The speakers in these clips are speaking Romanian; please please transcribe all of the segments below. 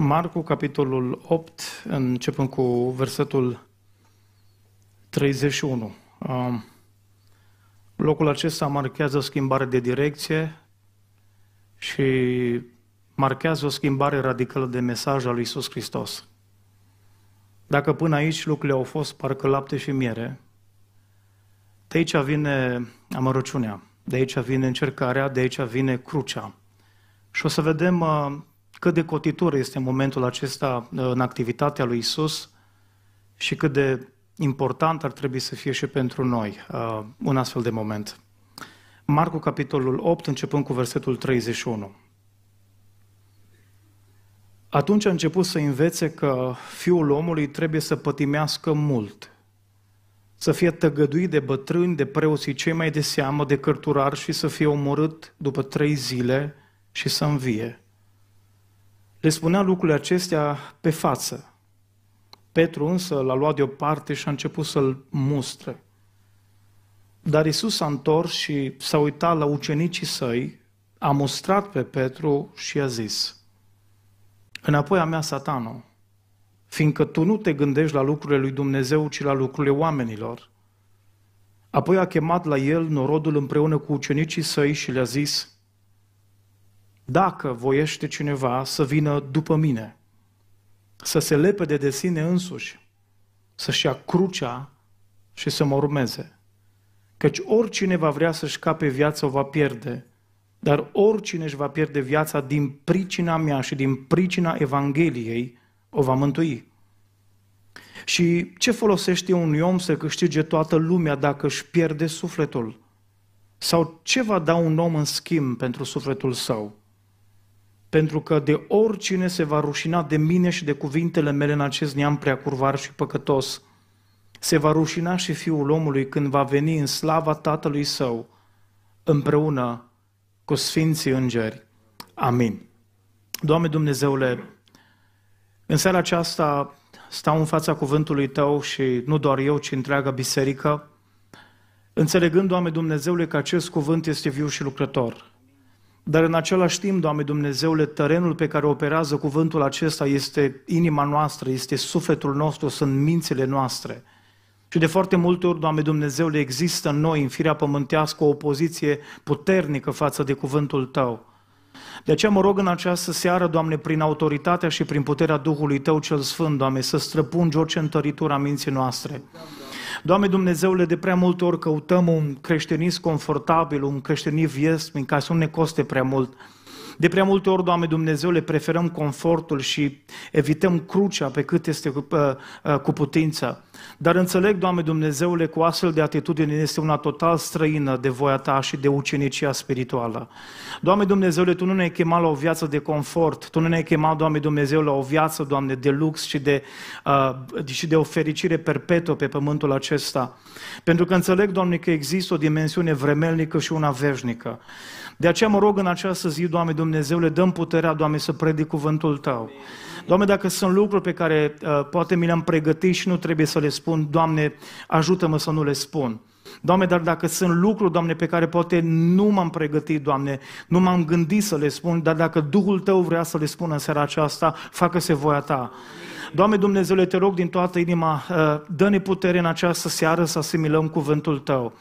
Marcu, capitolul 8, începând cu versetul 31. Um, locul acesta marchează o schimbare de direcție și marchează o schimbare radicală de mesaj al lui Iisus Hristos. Dacă până aici lucrurile au fost parcă lapte și miere, de aici vine amărăciunea, de aici vine încercarea, de aici vine crucea. Și o să vedem uh, cât de cotitor este momentul acesta uh, în activitatea lui Isus și cât de important ar trebui să fie și pentru noi uh, un astfel de moment. Marcu, capitolul 8, începând cu versetul 31. Atunci a început să învețe că fiul omului trebuie să pătimească mult, să fie tăgăduit de bătrâni, de preoții cei mai de seamă, de cărturari și să fie omorât după trei zile și să învie. Le spunea lucrurile acestea pe față. Petru însă l-a luat deoparte și a început să-l mustre. Dar Isus s-a întors și s-a uitat la ucenicii săi, a mustrat pe Petru și a zis, Înapoi a mea, satano, fiindcă tu nu te gândești la lucrurile lui Dumnezeu, ci la lucrurile oamenilor. Apoi a chemat la el norodul împreună cu ucenicii săi și le-a zis, dacă voiește cineva să vină după mine, să se lepede de sine însuși, să-și ia crucea și să mă urmeze. Căci oricine va vrea să-și cape viața o va pierde, dar oricine își va pierde viața din pricina mea și din pricina Evangheliei, o va mântui. Și ce folosește un om să câștige toată lumea dacă își pierde sufletul? Sau ce va da un om în schimb pentru sufletul său? pentru că de oricine se va rușina de mine și de cuvintele mele în acest neam prea curvar și păcătos, se va rușina și Fiul omului când va veni în slava Tatălui Său, împreună cu Sfinții Îngeri. Amin. Doamne Dumnezeule, în seara aceasta stau în fața cuvântului Tău și nu doar eu, ci întreaga biserică, înțelegând, Doamne Dumnezeule, că acest cuvânt este viu și lucrător – dar în același timp, Doamne Dumnezeule, terenul pe care operează cuvântul acesta este inima noastră, este sufletul nostru, sunt mințile noastre. Și de foarte multe ori, Doamne Dumnezeule, există în noi, în firea pământească, o opoziție puternică față de cuvântul Tău. De aceea mă rog în această seară, Doamne, prin autoritatea și prin puterea Duhului Tău cel Sfânt, Doamne, să străpungi orice întăritură a minții noastre. Doamne Doamne Dumnezeule, de prea multe ori căutăm un creștinism confortabil, un creștinism vies, în să nu ne coste prea mult. De prea multe ori, Doamne le preferăm confortul și evităm crucea pe cât este cu, uh, cu putință. Dar înțeleg, Doamne Dumnezeule, cu astfel de atitudine este una total străină de voia Ta și de ucenicia spirituală. Doamne Dumnezeule, Tu nu ne-ai chemat la o viață de confort, Tu nu ne-ai chemat, Doamne Dumnezeu, la o viață, Doamne, de lux și de, uh, și de o fericire perpetuă pe pământul acesta. Pentru că înțeleg, Doamne, că există o dimensiune vremelnică și una veșnică. De aceea mă rog în această zi, Doamne Dumnezeule, dăm puterea, Doamne, să predic cuvântul Tău. Doamne, dacă sunt lucruri pe care uh, poate mi le-am pregătit și nu trebuie să le spun, Doamne, ajută-mă să nu le spun. Doamne, dar dacă sunt lucruri, Doamne, pe care poate nu m-am pregătit, Doamne, nu m-am gândit să le spun, dar dacă Duhul Tău vrea să le spun în seara aceasta, facă-se voia Ta. Amin. Doamne Dumnezeule, te rog din toată inima, uh, dă-ne putere în această seară să asimilăm cuvântul Tău.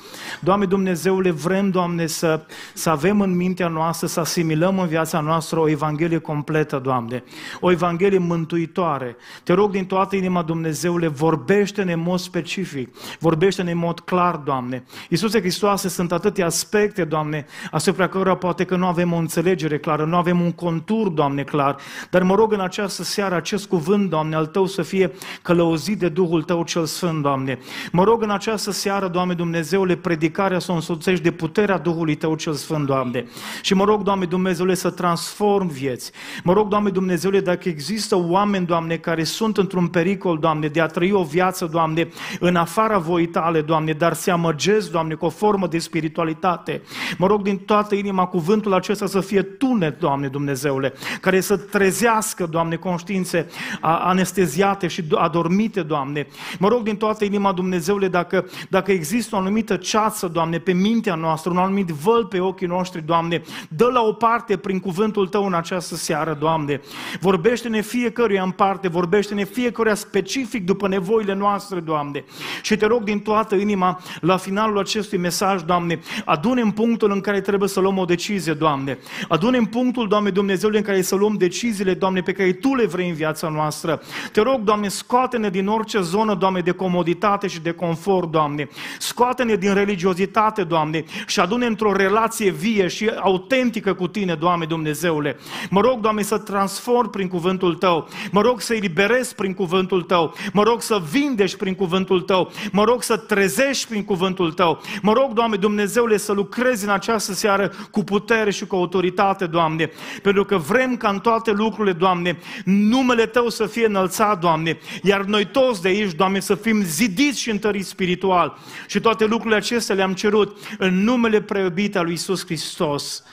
Doamne Dumnezeule, vrem, Doamne, să, să avem în mintea noastră, să asimilăm în viața noastră o Evanghelie completă, Doamne, o Evanghelie mântuitoare. Te rog din toată inima, Dumnezeule, vorbește-ne în mod specific, vorbește-ne în mod clar, Doamne. Iisuse Hristoase, sunt atâtea aspecte, Doamne, asupra cărora poate că nu avem o înțelegere clară, nu avem un contur, Doamne, clar, dar mă rog în această seară acest cuvânt, Doamne, al Tău să fie călăuzit de Duhul Tău cel Sfânt, Doamne. Mă rog în această seară, Doamne Dumnezeule, predicarea să o însoțești de puterea Duhului Tău cel Sfânt, Doamne. Și mă rog, Doamne Dumnezeule, să transform vieți. Mă rog, Doamne Dumnezeule, dacă există oameni, Doamne, care sunt într-un pericol, Doamne, de a trăi o viață, Doamne, în afara voii Tale, Doamne, dar se amăgesc, Doamne, cu o formă de spiritualitate. Mă rog din toată inima cuvântul acesta să fie tunet, Doamne Dumnezeule, care să trezească, Doamne, conștiințe a, a anesteziate și adormite, Doamne. Mă rog din toată inima, Dumnezeule, dacă, dacă există o anumită ceață, Doamne, pe mintea noastră, un anumit văl pe ochii noștri, Doamne, dă la o parte prin cuvântul Tău în această seară, Doamne. Vorbește-ne fiecăruia în parte, vorbește-ne fiecăruia specific după nevoile noastre, Doamne. Și te rog din toată inima, la finalul acestui mesaj, Doamne, adune în punctul în care trebuie să luăm o decizie, Doamne. Adune în punctul, Doamne Dumnezeule, în care să luăm deciziile, Doamne, pe care Tu le vrei în viața noastră. Te rog, Doamne, scoate-ne din orice zonă, Doamne, de comoditate și de confort, Doamne. Scoate-ne din religiozitate, Doamne, și adune într-o relație vie și autentică cu Tine, Doamne Dumnezeule. Mă rog, Doamne, să transform prin cuvântul Tău. Mă rog să eliberezi prin cuvântul Tău. Mă rog să vindești prin cuvântul Tău. Mă rog să trezești prin cuvântul Tău. Mă rog, Doamne Dumnezeule, să lucrezi în această seară cu putere și cu autoritate, Doamne. Pentru că vrem ca în toate lucrurile, Doamne, numele Tău să fie înălțat înălța, Doamne, iar noi toți de aici, Doamne, să fim zidiți și întăriți spiritual. Și toate lucrurile acestea le-am cerut în numele preobit al lui Isus Hristos.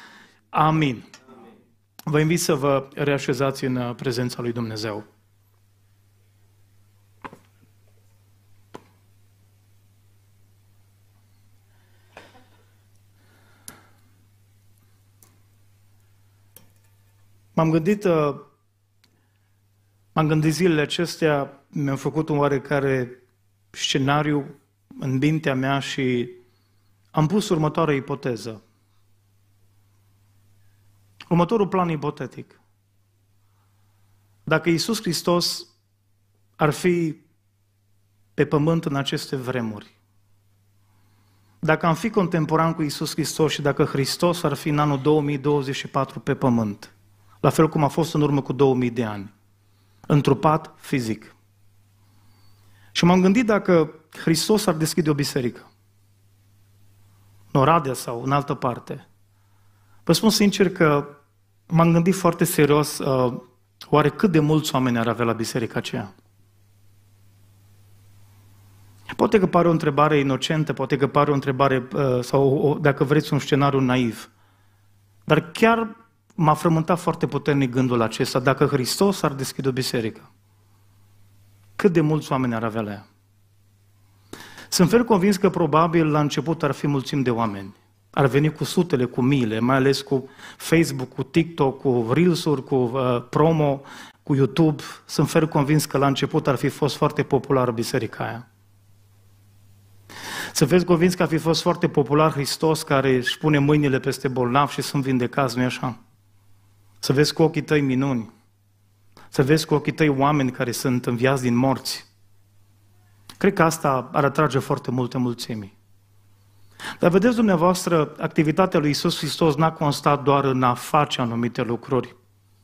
Amin. Vă invit să vă reașezați în uh, prezența lui Dumnezeu. M-am gândit uh, M-am gândit zilele acestea, mi-am făcut un oarecare scenariu în mintea mea și am pus următoarea ipoteză. Următorul plan ipotetic. Dacă Isus Hristos ar fi pe pământ în aceste vremuri, dacă am fi contemporan cu Isus Hristos și dacă Hristos ar fi în anul 2024 pe pământ, la fel cum a fost în urmă cu 2000 de ani, întrupat fizic. Și m-am gândit dacă Hristos ar deschide o biserică, în Oradea sau în altă parte, vă spun sincer că m-am gândit foarte serios uh, oare cât de mulți oameni ar avea la biserica aceea. Poate că pare o întrebare inocentă, poate că pare o întrebare, uh, sau dacă vreți, un scenariu naiv. Dar chiar m-a frământat foarte puternic gândul acesta, dacă Hristos ar deschide o biserică, cât de mulți oameni ar avea la ea? Sunt fel convins că probabil la început ar fi mulțim de oameni. Ar veni cu sutele, cu miile, mai ales cu Facebook, cu TikTok, cu Reels-uri, cu uh, promo, cu YouTube. Sunt fel convins că la început ar fi fost foarte popular biserica aia. Să vezi convins că a fi fost foarte popular Hristos care își pune mâinile peste bolnav și sunt vindecați, nu așa? Să vezi cu ochii tăi minuni. Să vezi cu ochii tăi oameni care sunt înviați din morți. Cred că asta ar atrage foarte multe mulțimi. Dar vedeți dumneavoastră, activitatea lui Isus Hristos n-a constat doar în a face anumite lucruri,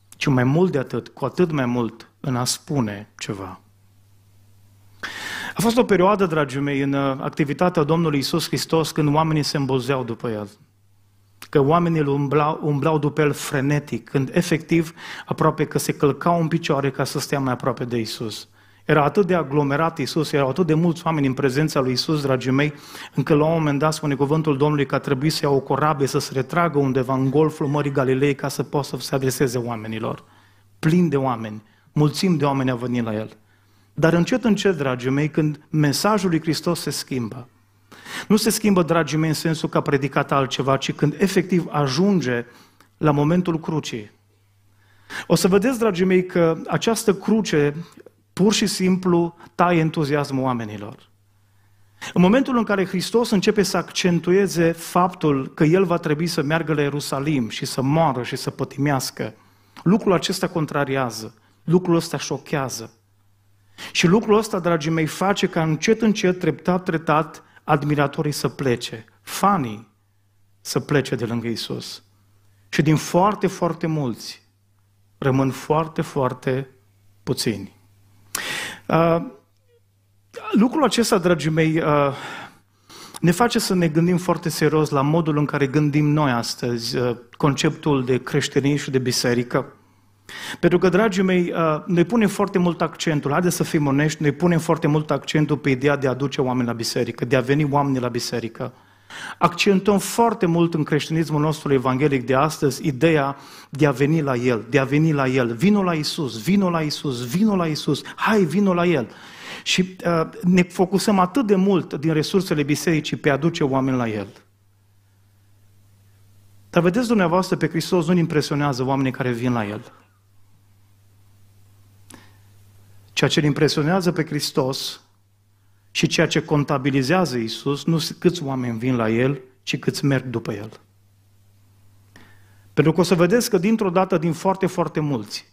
ci mai mult de atât, cu atât mai mult, în a spune ceva. A fost o perioadă, dragii mei, în activitatea Domnului Isus Hristos când oamenii se îmbolzeau după El că oamenii îl umblau, umblau după el frenetic, când efectiv aproape că se călcau în picioare ca să stea mai aproape de Isus. Era atât de aglomerat Isus, erau atât de mulți oameni în prezența lui Isus, dragii mei, încât la un moment dat spune cuvântul Domnului că a trebuit să ia o corabie să se retragă undeva în golful Mării Galilei ca să poată să se adreseze oamenilor. Plin de oameni, mulțim de oameni au venit la el. Dar încet, încet, dragii mei, când mesajul lui Hristos se schimbă, nu se schimbă, dragii mei, în sensul că a predicat altceva, ci când efectiv ajunge la momentul crucii. O să vedeți, dragii mei, că această cruce pur și simplu taie entuziasmul oamenilor. În momentul în care Hristos începe să accentueze faptul că El va trebui să meargă la Ierusalim și să moară și să pătimească, lucrul acesta contrariază, lucrul ăsta șochează. Și lucrul ăsta, dragii mei, face ca încet, încet, treptat, treptat, admiratorii să plece, fanii să plece de lângă Isus. Și din foarte, foarte mulți rămân foarte, foarte puțini. Uh, lucrul acesta, dragii mei, uh, ne face să ne gândim foarte serios la modul în care gândim noi astăzi uh, conceptul de creștinism și de biserică. Pentru că, dragii mei, uh, noi punem foarte mult accentul, haideți să fim onești, noi punem foarte mult accentul pe ideea de a aduce oameni la biserică, de a veni oameni la biserică. Accentăm foarte mult în creștinismul nostru evanghelic de astăzi ideea de a veni la El, de a veni la El. Vino la Isus, vino la Isus, vino la Isus, hai, vino la El. Și uh, ne focusăm atât de mult din resursele bisericii pe a aduce oameni la El. Dar vedeți dumneavoastră, pe Hristos nu impresionează oamenii care vin la El. Ceea ce îl impresionează pe Hristos și ceea ce contabilizează Isus, nu câți oameni vin la El, ci câți merg după El. Pentru că o să vedeți că dintr-o dată, din foarte, foarte mulți,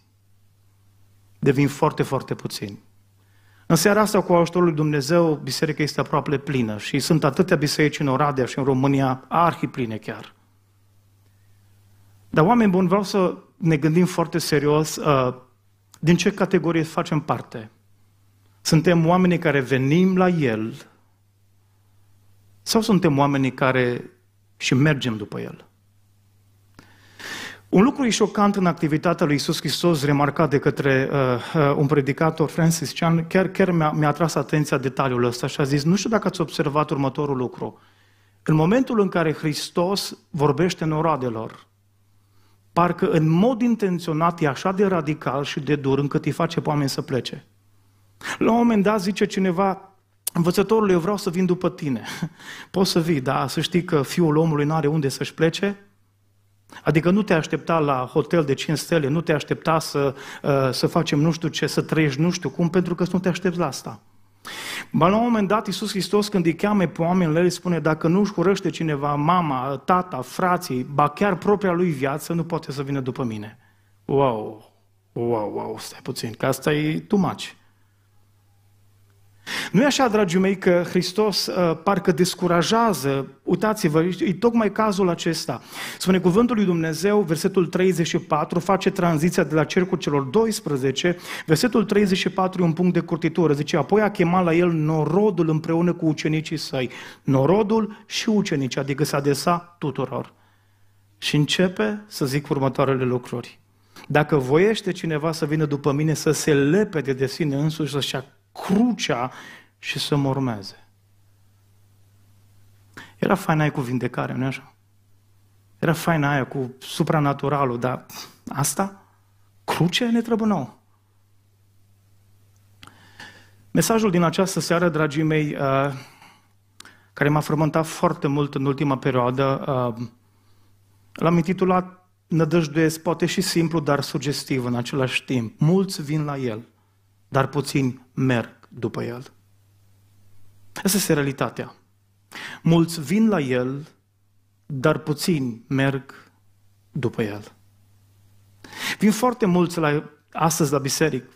devin foarte, foarte puțini. În seara asta, cu ajutorul lui Dumnezeu, biserica este aproape plină și sunt atâtea biserici în Oradea și în România, arhipline chiar. Dar, oameni buni, vreau să ne gândim foarte serios uh, din ce categorie facem parte? Suntem oamenii care venim la El sau suntem oamenii care și mergem după El? Un lucru e șocant în activitatea lui Isus Hristos, remarcat de către uh, uh, un predicator, Francis Chan, chiar, chiar mi-a, mi atras atenția detaliul ăsta și a zis, nu știu dacă ați observat următorul lucru. În momentul în care Hristos vorbește oradelor, parcă în mod intenționat e așa de radical și de dur încât îi face pe oameni să plece. La un moment dat zice cineva, învățătorul, eu vreau să vin după tine. Poți să vii, dar să știi că fiul omului nu are unde să-și plece? Adică nu te aștepta la hotel de 5 stele, nu te aștepta să, uh, să facem nu știu ce, să trăiești nu știu cum, pentru că nu te aștepți la asta. Ba la un moment dat, Iisus Hristos, când îi cheame pe oameni, le spune, dacă nu își curăște cineva mama, tata, frații, ba chiar propria lui viață, nu poate să vină după mine. Wow, wow, wow, stai puțin, că asta e tumaci. Nu e așa, dragii mei, că Hristos uh, parcă descurajează. Uitați-vă, e tocmai cazul acesta. Spune cuvântul lui Dumnezeu, versetul 34, face tranziția de la cercul celor 12. Versetul 34 e un punct de curtitură. Zice, apoi a chemat la el norodul împreună cu ucenicii săi. Norodul și ucenicii, adică s-a desa tuturor. Și începe să zic următoarele lucruri. Dacă voiește cineva să vină după mine să se lepe de sine însuși, să-și crucea și să mă urmeze. Era faina aia cu vindecare, nu așa? Era faina aia cu supranaturalul, dar asta? Crucea ne trebuie nouă. Mesajul din această seară, dragii mei, uh, care m-a frământat foarte mult în ultima perioadă, uh, l-am intitulat Nădăjduiesc, poate și simplu, dar sugestiv în același timp. Mulți vin la el dar puțini merg după el. Asta este realitatea. Mulți vin la el, dar puțini merg după el. Vin foarte mulți la, astăzi la biserică.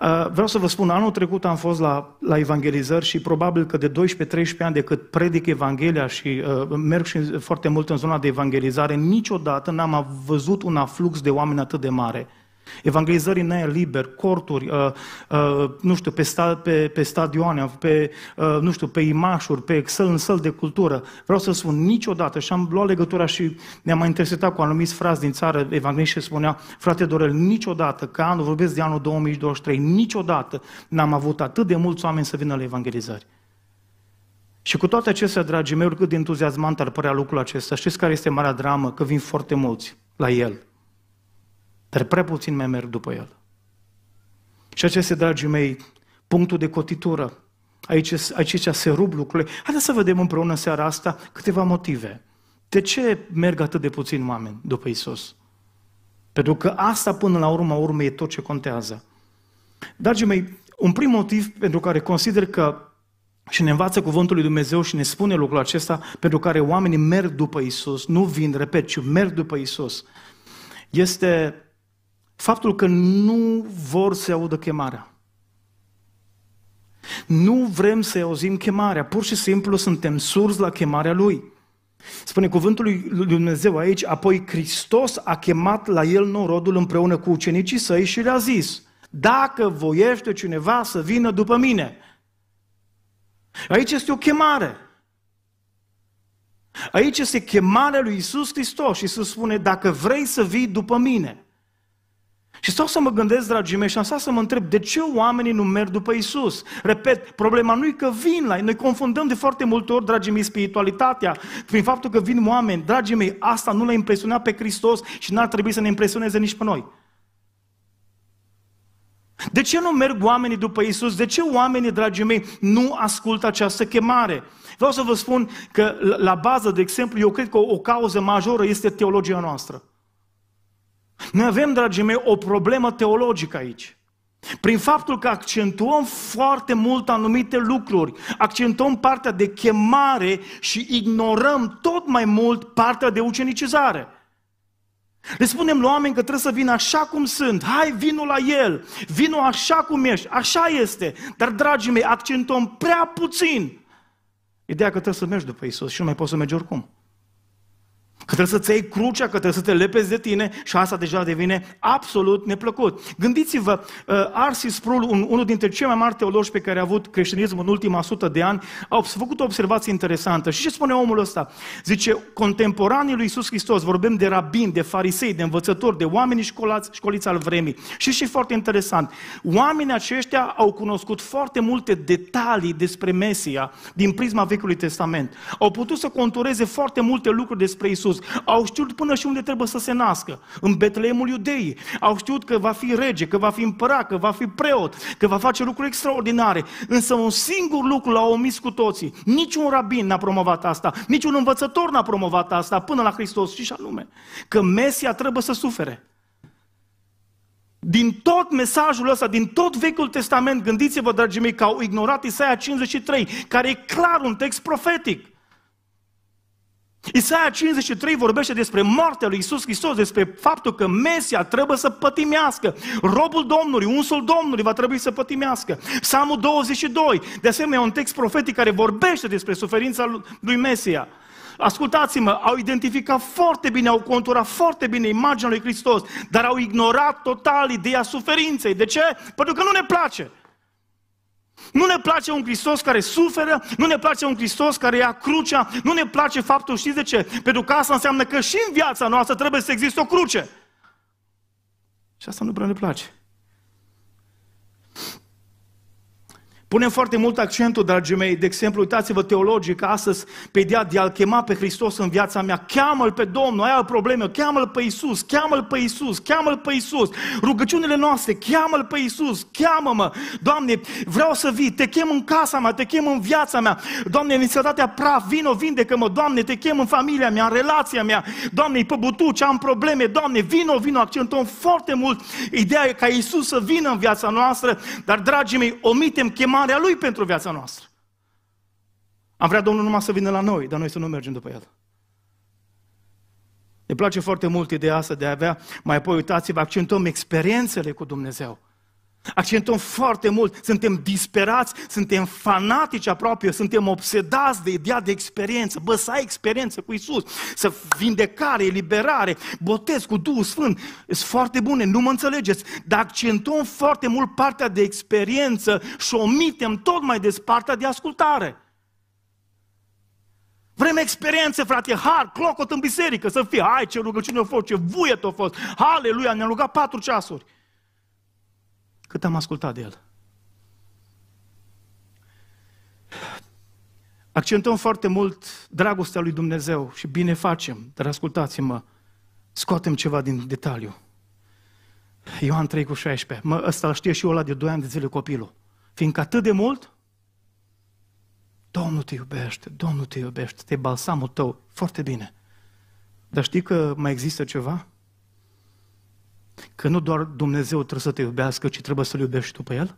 Uh, vreau să vă spun, anul trecut am fost la, la evangelizări și probabil că de 12-13 ani de cât predic Evanghelia și uh, merg și foarte mult în zona de evangelizare, niciodată n-am văzut un aflux de oameni atât de mare. Evanghelizări în aer liber, corturi, uh, uh, nu știu, pe, sta, pe, pe stadioane, pe, uh, nu știu, pe imașuri, pe Excel, în săl de cultură. Vreau să spun, niciodată, și am luat legătura și ne-am mai interesat cu anumiți frați din țară, evanghelist, și spunea, frate Dorel, niciodată, că anul, vorbesc de anul 2023, niciodată n-am avut atât de mulți oameni să vină la evanghelizări. Și cu toate acestea, dragii mei, oricât de entuziasmant ar părea lucrul acesta, știți care este marea dramă? Că vin foarte mulți la el dar prea puțin mai merg după el. Și aceste dragii mei, punctul de cotitură. Aici, aici se rup lucrurile. Haideți să vedem împreună seara asta câteva motive. De ce merg atât de puțin oameni după Isus? Pentru că asta, până la urma urmei, e tot ce contează. Dragii mei, un prim motiv pentru care consider că și ne învață cuvântul lui Dumnezeu și ne spune lucrul acesta pentru care oamenii merg după Isus, nu vin, repet, ci merg după Isus. Este Faptul că nu vor să audă chemarea. Nu vrem să auzim chemarea, pur și simplu suntem surzi la chemarea Lui. Spune cuvântul lui Dumnezeu aici, apoi Hristos a chemat la el norodul împreună cu ucenicii săi și le-a zis, dacă voiește cineva să vină după mine. Aici este o chemare. Aici este chemarea lui Isus Hristos. Iisus spune, dacă vrei să vii după mine, și stau să mă gândesc, dragii mei, și am stat să mă întreb de ce oamenii nu merg după Isus. Repet, problema nu e că vin la ei. Noi confundăm de foarte multe ori, dragii mei, spiritualitatea prin faptul că vin oameni. Dragii mei, asta nu le impresionat pe Hristos și n-ar trebui să ne impresioneze nici pe noi. De ce nu merg oamenii după Isus? De ce oamenii, dragii mei, nu ascultă această chemare? Vreau să vă spun că la bază, de exemplu, eu cred că o, o cauză majoră este teologia noastră. Noi avem, dragii mei, o problemă teologică aici. Prin faptul că accentuăm foarte mult anumite lucruri, accentuăm partea de chemare și ignorăm tot mai mult partea de ucenicizare. Le spunem la oameni că trebuie să vină așa cum sunt, hai vinul la el, vino așa cum ești, așa este. Dar, dragii mei, accentuăm prea puțin ideea că trebuie să mergi după Isus și nu mai poți să mergi oricum. Că trebuie să-ți iei crucea, că trebuie să te lepezi de tine și asta deja devine absolut neplăcut. Gândiți-vă, uh, Arsis Sproul, un, unul dintre cei mai mari teologi pe care a avut creștinismul în ultima sută de ani, a făcut o observație interesantă. Și ce spune omul ăsta? Zice, contemporanii lui Iisus Hristos, vorbim de rabini, de farisei, de învățători, de oameni școlați, școliți al vremii. Și și foarte interesant, oamenii aceștia au cunoscut foarte multe detalii despre Mesia din prisma Vechiului Testament. Au putut să contureze foarte multe lucruri despre Isus. Isus. Au știut până și unde trebuie să se nască, în Betleemul Iudeii. Au știut că va fi rege, că va fi împărat, că va fi preot, că va face lucruri extraordinare. Însă un singur lucru l-au omis cu toții. Niciun rabin n-a promovat asta, niciun învățător n-a promovat asta până la Hristos și anume că Mesia trebuie să sufere. Din tot mesajul ăsta, din tot Vechiul Testament, gândiți-vă, dragii mei, că au ignorat Isaia 53, care e clar un text profetic. Isaia 53 vorbește despre moartea lui Isus Hristos, despre faptul că Mesia trebuie să pătimească. Robul Domnului, unsul Domnului va trebui să pătimească. Psalmul 22, de asemenea un text profetic care vorbește despre suferința lui Mesia. Ascultați-mă, au identificat foarte bine, au conturat foarte bine imaginea lui Hristos, dar au ignorat total ideea suferinței. De ce? Pentru că nu ne place. Nu ne place un Hristos care suferă, nu ne place un Hristos care ia crucea, nu ne place faptul, știți de ce? Pentru că asta înseamnă că și în viața noastră trebuie să existe o cruce. Și asta nu prea ne place. Punem foarte mult accentul, dragii mei, de exemplu, uitați-vă teologic astăzi pe ideea de a-L chema pe Hristos în viața mea. Cheamă-L pe Domnul, ai probleme, cheamă-L pe Iisus, cheamă-L pe Iisus, cheamă-L pe Iisus. Rugăciunile noastre, cheamă-L pe Iisus, cheamă-mă. Doamne, vreau să vii, te chem în casa mea, te chem în viața mea. Doamne, în sătatea praf, vino, vindecă-mă. Doamne, te chem în familia mea, în relația mea. Doamne, pe butuci, am probleme. Doamne, vino, vino, accentăm foarte mult ideea ca Iisus să vină în viața noastră, dar, dragii mei, omitem chemarea chemarea Lui pentru viața noastră. Am vrea Domnul numai să vină la noi, dar noi să nu mergem după El. Ne place foarte mult ideea asta de a avea, mai apoi uitați-vă, accentuăm experiențele cu Dumnezeu. Accentăm foarte mult, suntem disperați, suntem fanatici aproape, suntem obsedați de ideea de experiență. Bă, să ai experiență cu Isus, să vindecare, eliberare, botez cu Duhul Sfânt. Sunt foarte bune, nu mă înțelegeți. Dar accentăm foarte mult partea de experiență și omitem tot mai des partea de ascultare. Vrem experiențe, frate, har, clocot în biserică să fie. Hai, ce rugăciune a fost, ce vuiet a fost. haleluia, ne-am rugat patru ceasuri cât am ascultat de el. Accentăm foarte mult dragostea lui Dumnezeu și bine facem, dar ascultați-mă, scoatem ceva din detaliu. Ioan 3 cu 16, mă, ăsta îl știe și eu la de 2 ani de zile copilul. Fiindcă atât de mult, Domnul te iubește, Domnul te iubește, te balsamul tău, foarte bine. Dar știi că mai există ceva? Că nu doar Dumnezeu trebuie să te iubească, ci trebuie să-L iubești tu pe El?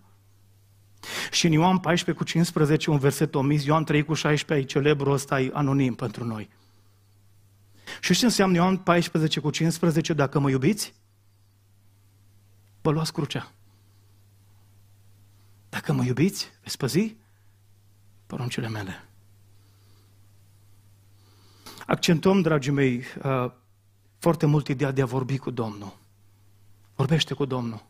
Și în Ioan 14 cu 15, un verset omis, Ioan 3 cu 16, e celebrul ăsta, e anonim pentru noi. Și ce înseamnă Ioan 14 cu 15? Dacă mă iubiți, vă luați crucea. Dacă mă iubiți, veți păzi poruncile mele. Accentuăm, dragii mei, uh, foarte mult ideea de a vorbi cu Domnul. Vorbește cu Domnul.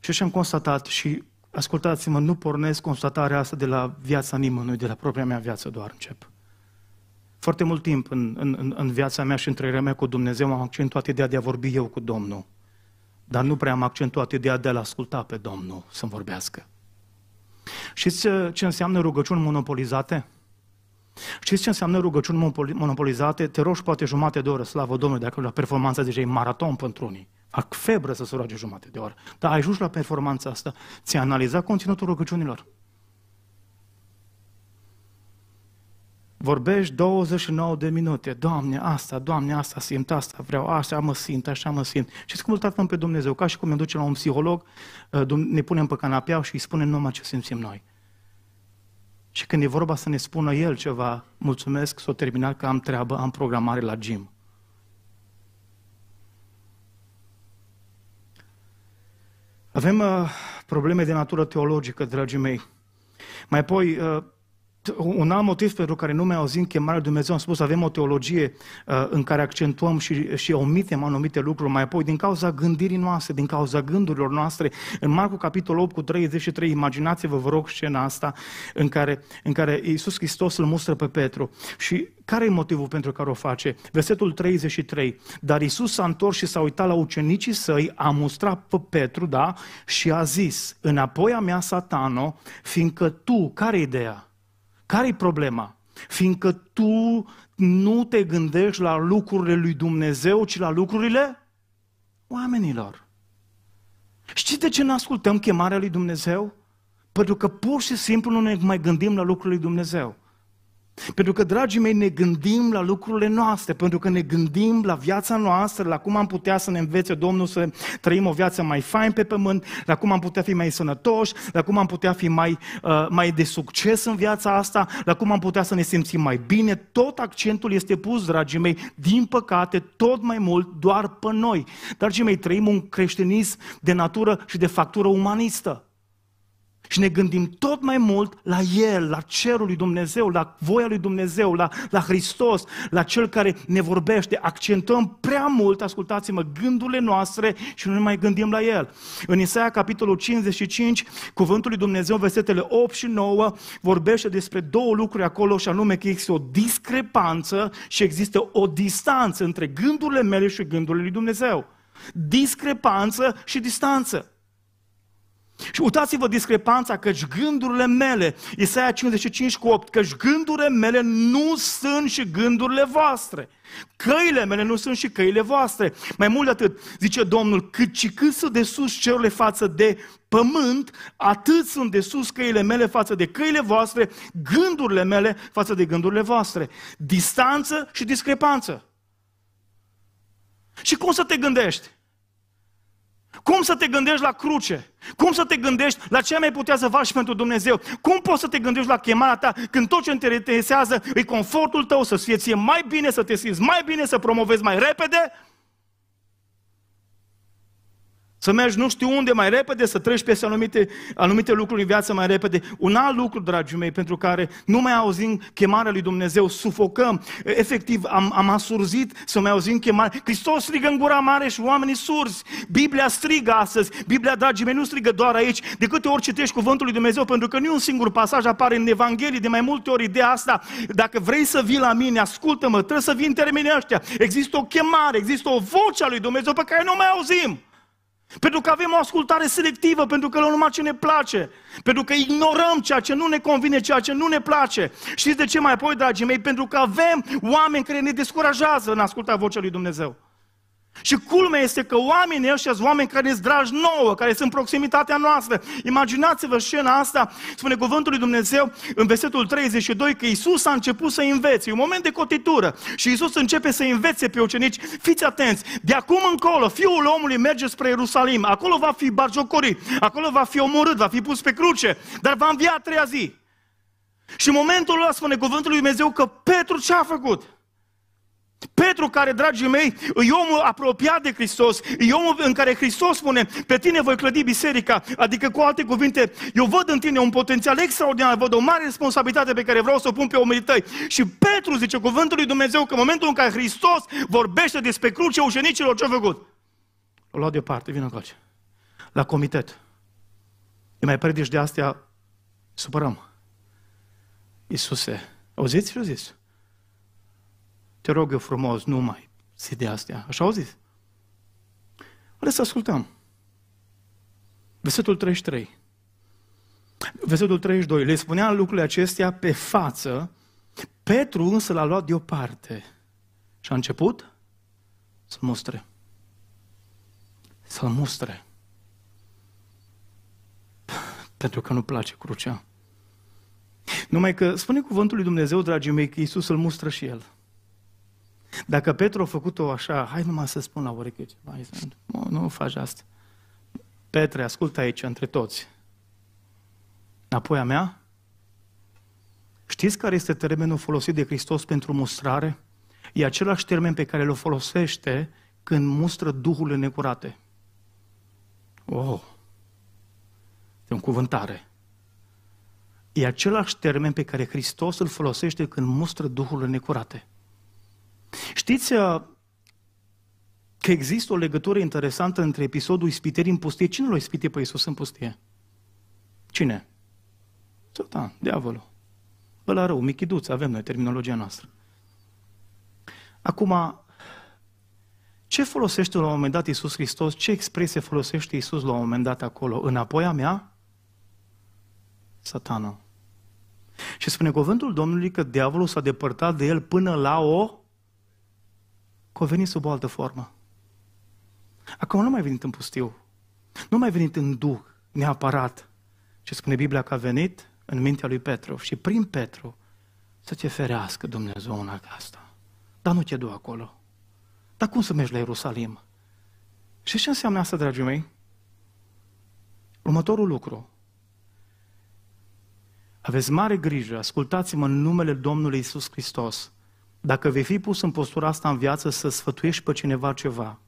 Și ce am constatat și ascultați-mă, nu pornesc constatarea asta de la viața nimănui, de la propria mea viață doar încep. Foarte mult timp în, în, în viața mea și în trăirea mea cu Dumnezeu am accentuat ideea de a vorbi eu cu Domnul. Dar nu prea am accentuat ideea de a-L asculta pe Domnul să-mi vorbească. Știți ce înseamnă rugăciuni monopolizate? Știți ce înseamnă rugăciuni monopolizate? Te rogi poate jumate de oră, slavă Domnului, dacă la performanța deja e maraton pentru unii. Fac febră să se roage jumate de oră. Dar ajuns la performanța asta. Ți-ai analizat conținutul rugăciunilor. Vorbești 29 de minute. Doamne, asta, Doamne, asta simt, asta vreau, asta mă simt, așa mă simt. Și cum îl tratăm pe Dumnezeu? Ca și cum ne duce la un psiholog, uh, ne punem pe canapea și îi spunem numai ce simțim noi. Și când e vorba să ne spună el ceva, mulțumesc, s-o terminat că am treabă, am programare la gym. Avem uh, probleme de natură teologică, dragii mei. Mai apoi, uh, un alt motiv pentru care nu mai auzim chemarea lui Dumnezeu, am spus, avem o teologie uh, în care accentuăm și, și omitem anumite lucruri, mai apoi din cauza gândirii noastre, din cauza gândurilor noastre. În Marcu capitolul 8 cu 33, imaginați-vă, vă rog, scena asta în care, în care Iisus Hristos îl mustră pe Petru. Și care e motivul pentru care o face? Versetul 33. Dar Iisus s-a întors și s-a uitat la ucenicii săi, a mustrat pe Petru, da, și a zis, înapoi a mea satano, fiindcă tu, care e ideea? Care-i problema? Fiindcă tu nu te gândești la lucrurile lui Dumnezeu, ci la lucrurile oamenilor. Știi de ce nu ascultăm chemarea lui Dumnezeu? Pentru că pur și simplu nu ne mai gândim la lucrurile lui Dumnezeu. Pentru că, dragii mei, ne gândim la lucrurile noastre, pentru că ne gândim la viața noastră, la cum am putea să ne învețe Domnul să trăim o viață mai fain pe pământ, la cum am putea fi mai sănătoși, la cum am putea fi mai, uh, mai de succes în viața asta, la cum am putea să ne simțim mai bine. Tot accentul este pus, dragii mei, din păcate, tot mai mult doar pe noi. Dragii mei, trăim un creștinism de natură și de factură umanistă. Și ne gândim tot mai mult la El, la cerul lui Dumnezeu, la voia lui Dumnezeu, la, la Hristos, la Cel care ne vorbește. Accentăm prea mult, ascultați-mă, gândurile noastre și nu ne mai gândim la El. În Isaia, capitolul 55, cuvântul lui Dumnezeu, versetele 8 și 9, vorbește despre două lucruri acolo și anume că există o discrepanță și există o distanță între gândurile mele și gândurile lui Dumnezeu. Discrepanță și distanță. Și uitați-vă discrepanța, căci gândurile mele, Isaia 55 cu 8, căci gândurile mele nu sunt și gândurile voastre. Căile mele nu sunt și căile voastre. Mai mult de atât, zice Domnul, cât și cât sunt de sus cerurile față de pământ, atât sunt de sus căile mele față de căile voastre, gândurile mele față de gândurile voastre. Distanță și discrepanță. Și cum să te gândești? Cum să te gândești la cruce? Cum să te gândești la ce mai putea să faci pentru Dumnezeu? Cum poți să te gândești la chemarea ta când tot ce te interesează e confortul tău, să fie ție mai bine, să te simți mai bine, să promovezi mai repede? Să mergi nu știu unde mai repede, să treci peste anumite, anumite lucruri în viață mai repede. Un alt lucru, dragii mei, pentru care nu mai auzim chemarea lui Dumnezeu, sufocăm. Efectiv, am, am asurzit să mai auzim chemarea. Hristos strigă în gura mare și oamenii surzi. Biblia strigă astăzi. Biblia, dragii mei, nu strigă doar aici. De câte ori citești cuvântul lui Dumnezeu, pentru că nu un singur pasaj apare în Evanghelie, de mai multe ori ideea asta. Dacă vrei să vii la mine, ascultă-mă, trebuie să vii în termenii ăștia. Există o chemare, există o voce a lui Dumnezeu pe care nu mai auzim. Pentru că avem o ascultare selectivă, pentru că le numai ce ne place, pentru că ignorăm ceea ce nu ne convine, ceea ce nu ne place. Știți de ce mai apoi, dragii mei? Pentru că avem oameni care ne descurajează în ascultarea vocea lui Dumnezeu. Și culmea este că oamenii ăștia sunt oameni care sunt dragi nouă, care sunt în proximitatea noastră. Imaginați-vă scena asta, spune cuvântul lui Dumnezeu în versetul 32, că Isus a început să învețe. E un moment de cotitură și Isus începe să învețe pe ucenici. Fiți atenți, de acum încolo, Fiul omului merge spre Ierusalim, acolo va fi barjocorit, acolo va fi omorât, va fi pus pe cruce, dar va învia a treia zi. Și în momentul ăla spune cuvântul lui Dumnezeu că Petru ce a făcut? Petru care, dragii mei, e omul apropiat de Hristos, e omul în care Hristos spune, pe tine voi clădi biserica, adică cu alte cuvinte, eu văd în tine un potențial extraordinar, văd o mare responsabilitate pe care vreau să o pun pe oamenii tăi. Și Petru zice cuvântul lui Dumnezeu că în momentul în care Hristos vorbește despre cruce ușenicilor ce-a făcut? O a luat deoparte, vină încoace, la comitet. E mai predici de astea, supărăm. Iisuse, auziți ce zis? te rog eu frumos, nu mai se de astea. Așa au zis? Vă să ascultăm. Versetul 33. Versetul 32. Le spunea lucrurile acestea pe față, Petru însă l-a luat deoparte și a început să-l mustre. Să-l mustre. Pentru că nu place crucea. Numai că spune cuvântul lui Dumnezeu, dragii mei, că Iisus îl mustră și el. Dacă Petru a făcut-o așa, hai numai să spun la ureche ceva, nu, nu faci asta. Petre, ascultă aici, între toți. Înapoi a mea? Știți care este termenul folosit de Hristos pentru mustrare? E același termen pe care îl folosește când mustră duhurile necurate. Oh! E un cuvântare. E același termen pe care Hristos îl folosește când mustră duhurile necurate. Știți uh, că există o legătură interesantă între episodul ispiterii în pustie. Cine l-a ispitit pe Iisus în pustie? Cine? Satan, diavolul. la rău, michiduț, avem noi terminologia noastră. Acum, ce folosește la un moment dat Iisus Hristos? Ce expresie folosește Iisus la un moment dat acolo? Înapoi a mea? Satana. Și spune cuvântul Domnului că diavolul s-a depărtat de el până la o că a venit sub o altă formă. Acum nu mai venit în pustiu, nu mai venit în duh neapărat, ce spune Biblia că a venit în mintea lui Petru și prin Petru să te ferească Dumnezeu în asta. Dar nu te du acolo. Dar cum să mergi la Ierusalim? Și ce înseamnă asta, dragii mei? Următorul lucru. Aveți mare grijă, ascultați-mă în numele Domnului Isus Hristos. Dacă vei fi pus în postura asta în viață să sfătuiești pe cineva ceva,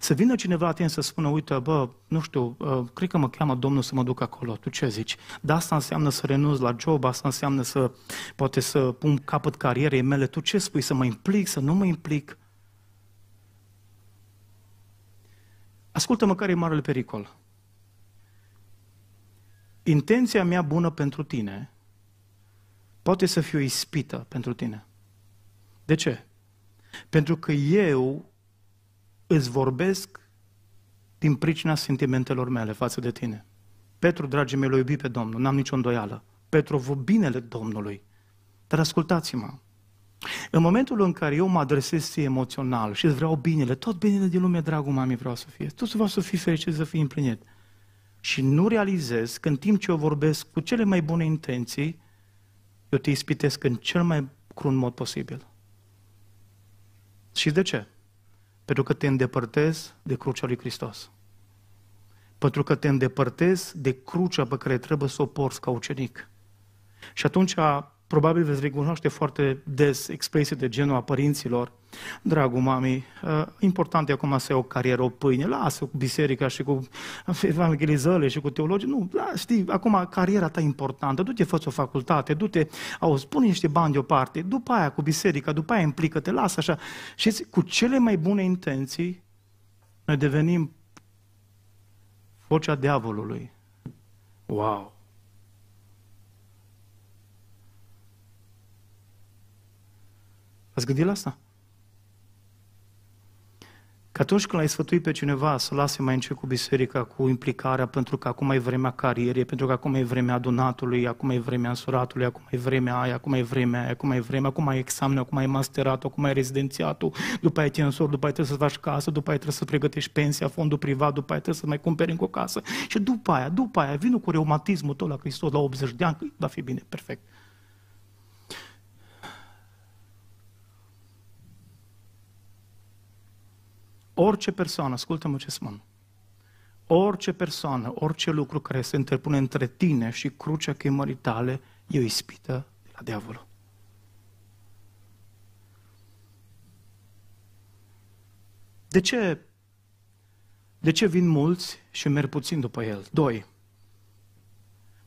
să vină cineva la tine să spună, uite, bă, nu știu, ă, cred că mă cheamă Domnul să mă duc acolo. Tu ce zici? Da, asta înseamnă să renunț la job, asta înseamnă să, poate să pun capăt carierei mele. Tu ce spui? Să mă implic, să nu mă implic? Ascultă-mă care e marele pericol. Intenția mea bună pentru tine poate să fie o ispită pentru tine. De ce? Pentru că eu îți vorbesc din pricina sentimentelor mele față de tine. Petru, dragii mei, l-a iubit pe Domnul, n-am nicio îndoială. Petru, vă binele Domnului. Dar ascultați-mă, în momentul în care eu mă adresez ție emoțional și îți vreau binele, tot binele din lume, dragul mami, vreau să fie, tot vreau să fii fericit, să fii împlinit. Și nu realizez că în timp ce eu vorbesc cu cele mai bune intenții, eu te ispitesc în cel mai crun mod posibil. Și de ce? Pentru că te îndepărtezi de crucea lui Hristos. Pentru că te îndepărtezi de crucea pe care trebuie să o porți ca ucenic. Și atunci Probabil veți recunoaște foarte des expresii de genul a părinților. Dragul mami, uh, important e acum să ai o carieră, o pâine, lasă cu biserica și cu evanghelizările și cu teologii, Nu, la, știi, acum cariera ta e importantă, du-te, fă o facultate, du-te, au spune niște bani deoparte, după aia cu biserica, după aia implică-te, lasă așa. Și cu cele mai bune intenții, noi devenim vocea diavolului. Wow! Ați gândit la asta? Că atunci când l-ai sfătuit pe cineva să lase mai încet cu biserica, cu implicarea, pentru că acum e vremea carierei, pentru că acum e vremea adunatului, acum e vremea însuratului, acum e vremea aia, acum e vremea aia, acum e vremea, acum ai examen, acum ai masterat, acum ai rezidențiatul, după aia tine însor, după aia trebuie să faci casă, după aia trebuie să pregătești pensia, fondul privat, după aia trebuie să mai cumperi încă o casă. Și după aia, după aia, vină cu reumatismul tot la Hristos la 80 de ani, va fi bine, perfect. Orice persoană, ascultă-mă ce spun, orice persoană, orice lucru care se interpune între tine și crucea chemării tale, e o ispită de la diavol. De ce? De ce vin mulți și merg puțin după el? Doi.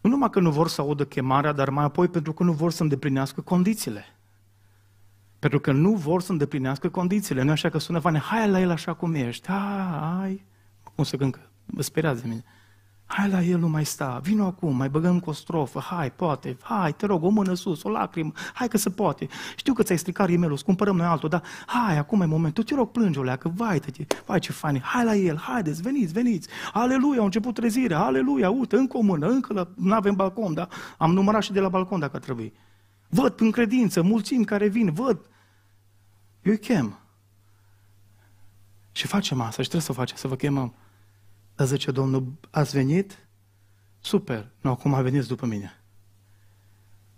Nu numai că nu vor să audă chemarea, dar mai apoi pentru că nu vor să îndeplinească condițiile. Pentru că nu vor să îndeplinească condițiile. Nu așa că sună fane, hai la el așa cum ești. Hai, cum să gâncă, vă sperează de mine. Hai la el, nu mai sta, vino acum, mai băgăm cu o strofă, hai, poate, hai, te rog, o mână sus, o lacrimă, hai că se poate. Știu că ți-ai stricat emailul. cumpărăm noi altul, dar hai, acum e momentul, te rog, plânge o că vai, te vai ce fani, hai la el, haideți, veniți, veniți, aleluia, au început trezirea, aleluia, uite, încă o mână, încă la... nu avem balcon, dar am numărat și de la balcon dacă trebuie. Văd în credință mulțimi care vin, văd eu îi chem. Și facem asta și trebuie să o facem, să vă chemăm. Dar zice Domnul, ați venit? Super, nu, acum veniți după mine.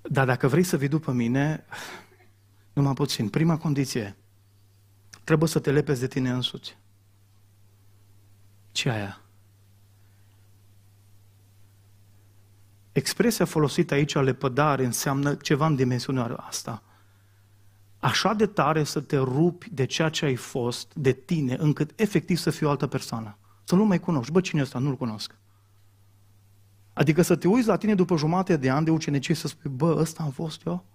Dar dacă vrei să vii după mine, numai puțin, prima condiție, trebuie să te lepezi de tine însuți. Ce aia? Expresia folosită aici, lepădare, înseamnă ceva în dimensiunea asta – așa de tare să te rupi de ceea ce ai fost, de tine, încât efectiv să fii o altă persoană. Să nu mai cunoști. Bă, cine ăsta? Nu-l cunosc. Adică să te uiți la tine după jumate de ani de ucenicie să spui, bă, ăsta am fost eu?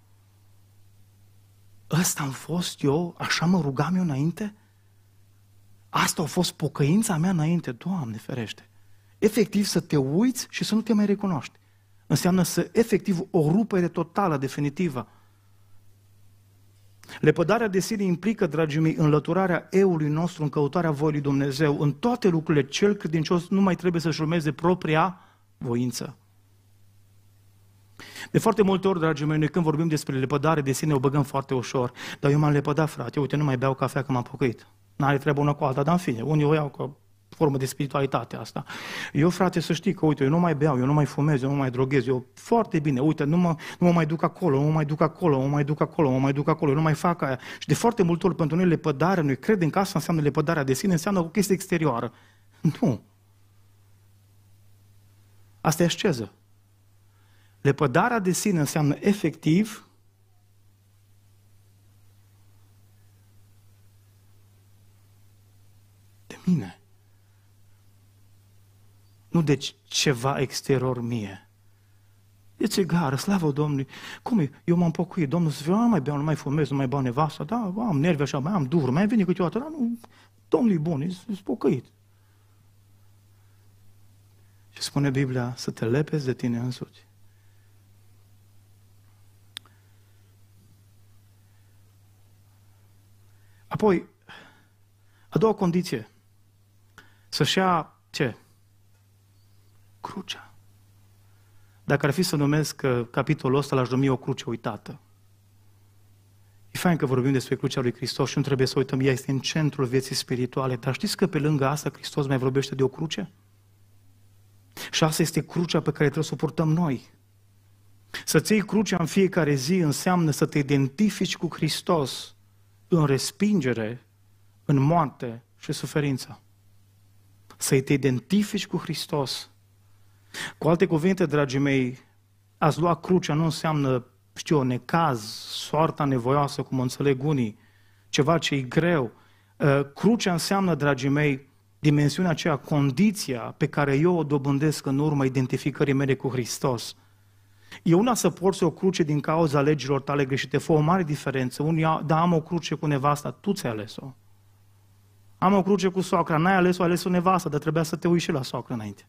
Ăsta am fost eu? Așa mă rugam eu înainte? Asta a fost pocăința mea înainte? Doamne ferește! Efectiv să te uiți și să nu te mai recunoști. Înseamnă să efectiv o rupere totală, definitivă, Lepădarea de sine implică, dragii mei, înlăturarea eului nostru în căutarea voii lui Dumnezeu. În toate lucrurile, cel credincios nu mai trebuie să-și urmeze propria voință. De foarte multe ori, dragii mei, noi când vorbim despre lepădare de sine, o băgăm foarte ușor. Dar eu m-am lepădat, frate, uite, nu mai beau cafea că m-am pocăit. N-are treabă una cu alta, dar în fine, unii o iau că formă de spiritualitate asta. Eu, frate, să știi că, uite, eu nu mai beau, eu nu mai fumez, eu nu mai droghez, eu foarte bine, uite, nu mă, nu mă mai duc acolo, nu mă mai duc acolo, nu mă mai duc acolo, nu mă mai duc acolo, eu nu mai fac aia. Și de foarte multe ori pentru noi lepădarea, noi credem că asta înseamnă lepădarea de sine, înseamnă o chestie exterioară. Nu. Asta e asceză. Lepădarea de sine înseamnă efectiv nu de deci, ceva exterior mie. Deci, e țigară, slavă Domnului. Cum e? Eu m-am pocuit, Domnul să fiu, ah, nu mai beau, nu mai fumez, nu mai beau nevasta, da, am nervi așa, mai am dur, mai vine câteodată, dar nu, Domnul e bun, e spocăit. Și spune Biblia să te lepezi de tine însuți. Apoi, a doua condiție, să-și ia ce? Crucea. Dacă ar fi să numesc uh, capitolul ăsta, l-aș numi o cruce uitată. E fain că vorbim despre crucea lui Hristos și nu trebuie să uităm, ea este în centrul vieții spirituale, dar știți că pe lângă asta Hristos mai vorbește de o cruce? Și asta este crucea pe care trebuie să o purtăm noi. Să ții crucea în fiecare zi înseamnă să te identifici cu Hristos în respingere, în moarte și suferință. Să te identifici cu Hristos cu alte cuvinte, dragii mei, ați lua crucea nu înseamnă, știu necaz, soarta nevoioasă, cum înțeleg unii, ceva ce e greu. Uh, crucea înseamnă, dragii mei, dimensiunea aceea, condiția pe care eu o dobândesc în urma identificării mele cu Hristos. E una să porți o cruce din cauza legilor tale greșite, fă o mare diferență. Unii, da, am o cruce cu nevasta, tu ți-ai ales-o. Am o cruce cu soacra, n-ai ales-o, ai ales-o nevasta, dar trebuia să te uiți și la soacră înainte.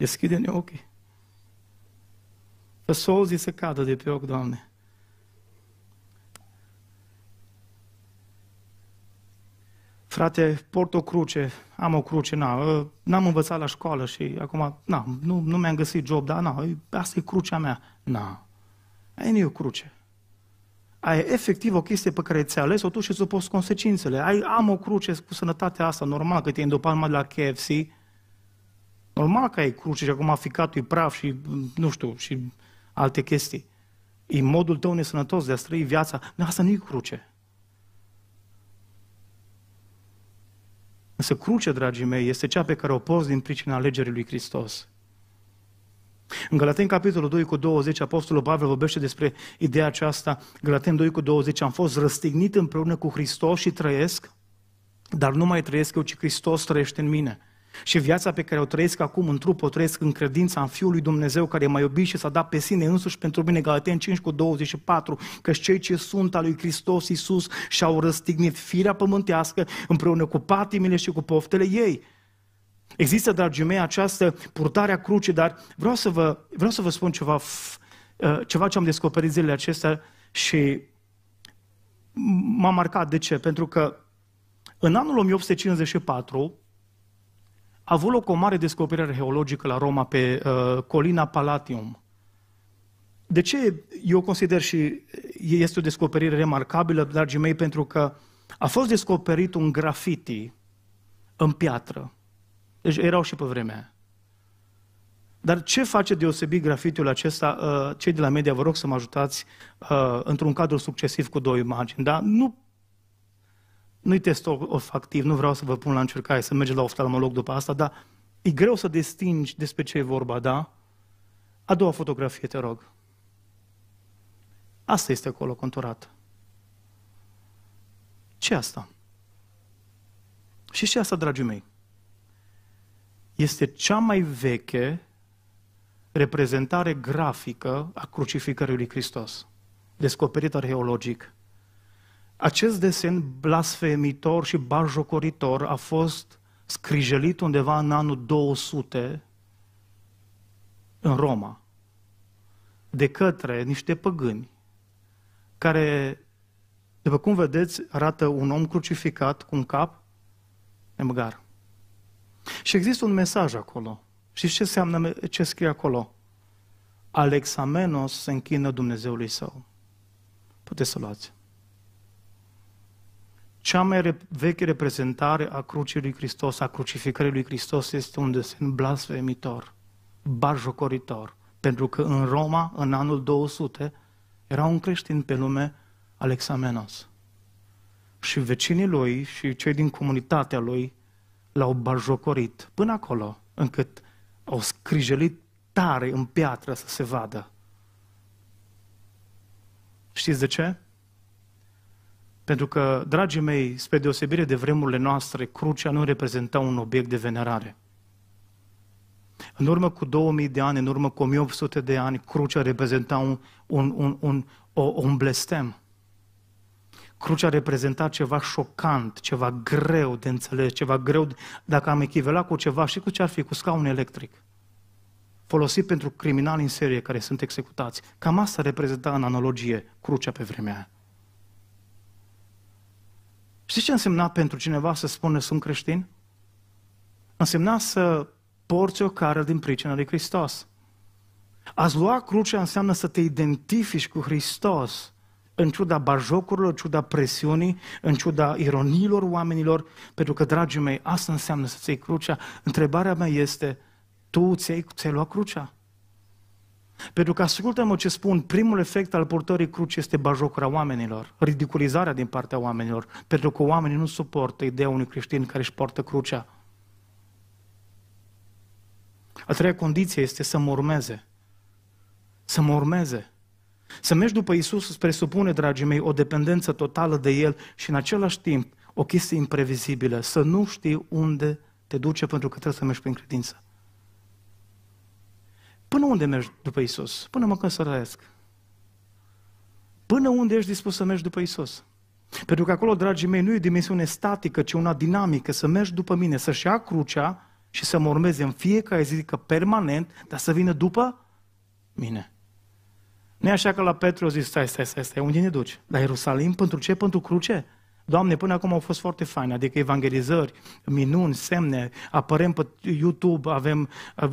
Deschide-ne ochii. Fă solzii să cadă de pe ochi, Doamne. Frate, port o cruce, am o cruce, na, ă, n-am învățat la școală și acum, na, nu, nu mi-am găsit job, dar na, asta e crucea mea. Na, aia nu e o cruce. Aia e efectiv o chestie pe care ți-ai ales-o tu și îți poți consecințele. Ai, am o cruce cu sănătatea asta, normal că te-ai îndopat de la KFC, Normal că ai cruce și acum ficatul e praf și, nu știu, și alte chestii. E modul tău nesănătos de a străi viața. Dar asta nu e cruce. Însă cruce, dragii mei, este cea pe care o poți din pricina alegerii lui Hristos. În Galaten, capitolul 2 cu 20, Apostolul Pavel vorbește despre ideea aceasta. Galaten 2 cu 20, am fost răstignit împreună cu Hristos și trăiesc, dar nu mai trăiesc eu, ci Hristos trăiește în mine. Și viața pe care o trăiesc acum în trup, o trăiesc în credința în Fiul lui Dumnezeu care m-a iubit și s-a dat pe sine însuși pentru mine, Galaten 5 cu 24, că cei ce sunt al lui Hristos Iisus și-au răstignit firea pământească împreună cu patimile și cu poftele ei. Există, dragii mei, această purtare a crucii, dar vreau să vă, vreau să vă spun ceva, uh, ceva ce am descoperit zilele acestea și m-a marcat. De ce? Pentru că în anul 1854, a avut loc o mare descoperire arheologică la Roma pe uh, colina Palatium. De ce eu consider și este o descoperire remarcabilă, dragii mei, pentru că a fost descoperit un grafiti în piatră. Deci erau și pe vremea aia. Dar ce face deosebit grafitiul acesta? Uh, cei de la media vă rog să mă ajutați uh, într-un cadru succesiv cu două imagini. Da? Nu nu-i test olfactiv, nu vreau să vă pun la încercare să mergeți la oftalmolog după asta, dar e greu să distingi despre ce e vorba, da? A doua fotografie, te rog. Asta este acolo conturat. ce asta? Și ce asta, dragii mei, este cea mai veche reprezentare grafică a crucificării lui Hristos, descoperită arheologic acest desen blasfemitor și barjocoritor a fost scrijelit undeva în anul 200 în Roma de către niște păgâni care, după cum vedeți, arată un om crucificat cu un cap în măgar. Și există un mesaj acolo. Și ce, înseamnă, ce scrie acolo? Alexamenos se închină Dumnezeului său. Puteți să luați. Cea mai re- veche reprezentare a crucii lui Hristos, a crucificării lui Hristos, este un desen blasfemitor, barjocoritor. Pentru că în Roma, în anul 200, era un creștin pe lume, Alexamenos. Și vecinii lui și cei din comunitatea lui l-au barjocorit până acolo, încât au scrijelit tare în piatră să se vadă. Știți de ce? Pentru că, dragii mei, spre deosebire de vremurile noastre, crucea nu reprezenta un obiect de venerare. În urmă cu 2000 de ani, în urmă cu 1800 de ani, crucea reprezenta un, un, un, un, o, un blestem. Crucea reprezenta ceva șocant, ceva greu de înțeles, ceva greu, dacă am echivelat cu ceva, și cu ce ar fi, cu scaun electric. Folosit pentru criminali în serie care sunt executați. Cam asta reprezenta în analogie crucea pe vremea aia. Știți ce însemna pentru cineva să spună sunt creștin? Însemna să porți o cară din pricina lui Hristos. Ați lua crucea înseamnă să te identifici cu Hristos în ciuda barjocurilor, în ciuda presiunii, în ciuda ironiilor oamenilor, pentru că, dragii mei, asta înseamnă să-ți iei crucea. Întrebarea mea este, tu ți-ai, ți-ai luat crucea? Pentru că ascultă-mă ce spun, primul efect al purtării cruci este bajocura oamenilor, ridiculizarea din partea oamenilor, pentru că oamenii nu suportă ideea unui creștin care își poartă crucea. A treia condiție este să mă urmeze. Să mă urmeze. Să mergi după Isus îți presupune, dragii mei, o dependență totală de El și în același timp o chestie imprevizibilă, să nu știi unde te duce pentru că trebuie să mergi prin credință. Până unde mergi după Isus? Până mă căsătoresc. Până unde ești dispus să mergi după Isus? Pentru că acolo, dragii mei, nu e o dimensiune statică, ci una dinamică, să mergi după mine, să-și ia crucea și să mă urmeze în fiecare zi, că permanent, dar să vină după mine. Nu e așa că la Petru a zis, stai, stai, stai, stai, unde ne duci? La Ierusalim? Pentru ce? Pentru cruce? Doamne, până acum au fost foarte faine, adică evangelizări, minuni, semne, apărăm pe YouTube, avem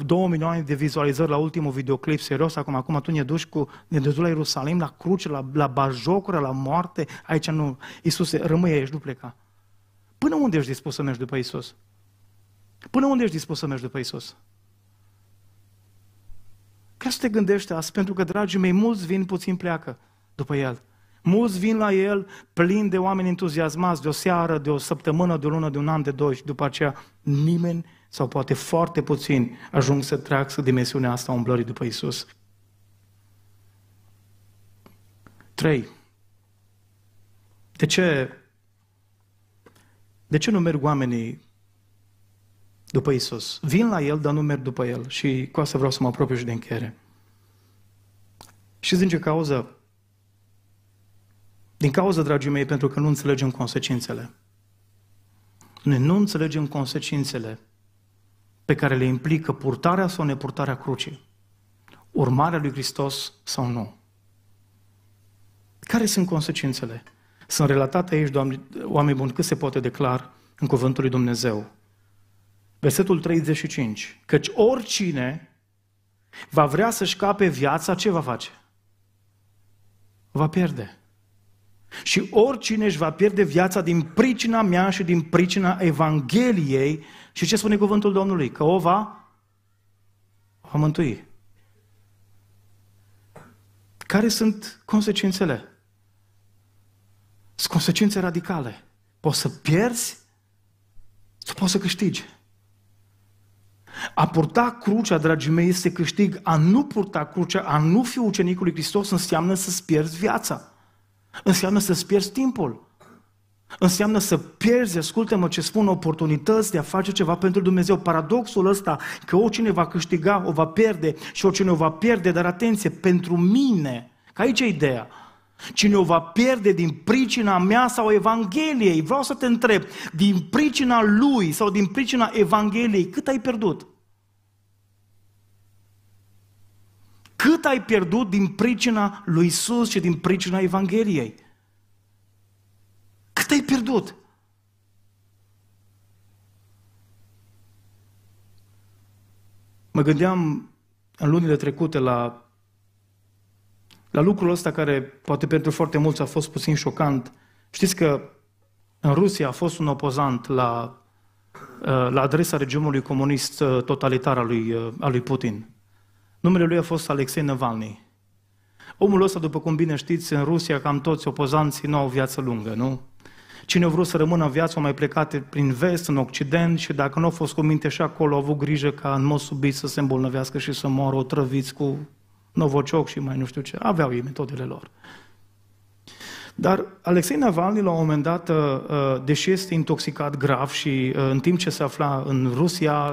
2 uh, milioane de vizualizări la ultimul videoclip, serios, acum, acum tu ne duci cu, ne duci la Ierusalim, la cruce, la, la bajocură, la moarte, aici nu, Iisus, rămâi aici, nu pleca. Până unde ești dispus să mergi după Isus? Până unde ești dispus să mergi după Isus? Ca să te gândești asta, pentru că, dragii mei, mulți vin, puțin pleacă după El. Mulți vin la el plin de oameni entuziasmați de o seară, de o săptămână, de o lună, de un an, de doi și după aceea nimeni sau poate foarte puțin ajung să treacă dimensiunea asta a umblării după Isus. 3. De ce? De ce nu merg oamenii după Isus? Vin la El, dar nu merg după El. Și cu asta vreau să mă apropiu și de încheiere. Și din ce cauză? Din cauza, dragii mei, pentru că nu înțelegem consecințele. Noi nu înțelegem consecințele pe care le implică purtarea sau nepurtarea crucii, urmarea lui Hristos sau nu. Care sunt consecințele? Sunt relatate aici, doamne, oameni buni, cât se poate declar în cuvântul lui Dumnezeu. Versetul 35. Căci oricine va vrea să-și cape viața, ce va face? Va pierde. Și oricine își va pierde viața din pricina mea și din pricina Evangheliei, și ce spune cuvântul Domnului? Că o va, o va mântui. Care sunt consecințele? Sunt consecințe radicale. Poți să pierzi sau poți să câștigi. A purta crucea, dragii mei, este câștig. A nu purta crucea, a nu fi ucenicul lui Hristos înseamnă să-ți pierzi viața. Înseamnă să-ți pierzi timpul. Înseamnă să pierzi, ascultă-mă ce spun, oportunități de a face ceva pentru Dumnezeu. Paradoxul ăsta că oricine va câștiga o va pierde și oricine o va pierde, dar atenție, pentru mine, că aici e ideea, Cine o va pierde din pricina mea sau Evangheliei? Vreau să te întreb, din pricina lui sau din pricina Evangheliei, cât ai pierdut? Cât ai pierdut din pricina lui Isus și din pricina Evangheliei? Cât ai pierdut? Mă gândeam în lunile trecute la, la lucrul ăsta care poate pentru foarte mulți a fost puțin șocant. Știți că în Rusia a fost un opozant la, uh, la adresa regimului comunist uh, totalitar al lui, uh, al lui Putin. Numele lui a fost Alexei Navalny. Omul ăsta, după cum bine știți, în Rusia, cam toți opozanții nu au viață lungă, nu? Cine a vrut să rămână în viață, au mai plecat prin vest, în Occident și dacă nu au fost cu minte și acolo, au avut grijă ca în mod subit să se îmbolnăvească și să moară otrăviți cu novocioc și mai nu știu ce. Aveau ei metodele lor. Dar Alexei Navalny, la un moment dat, uh, uh, deși este intoxicat grav și uh, în timp ce se afla în Rusia,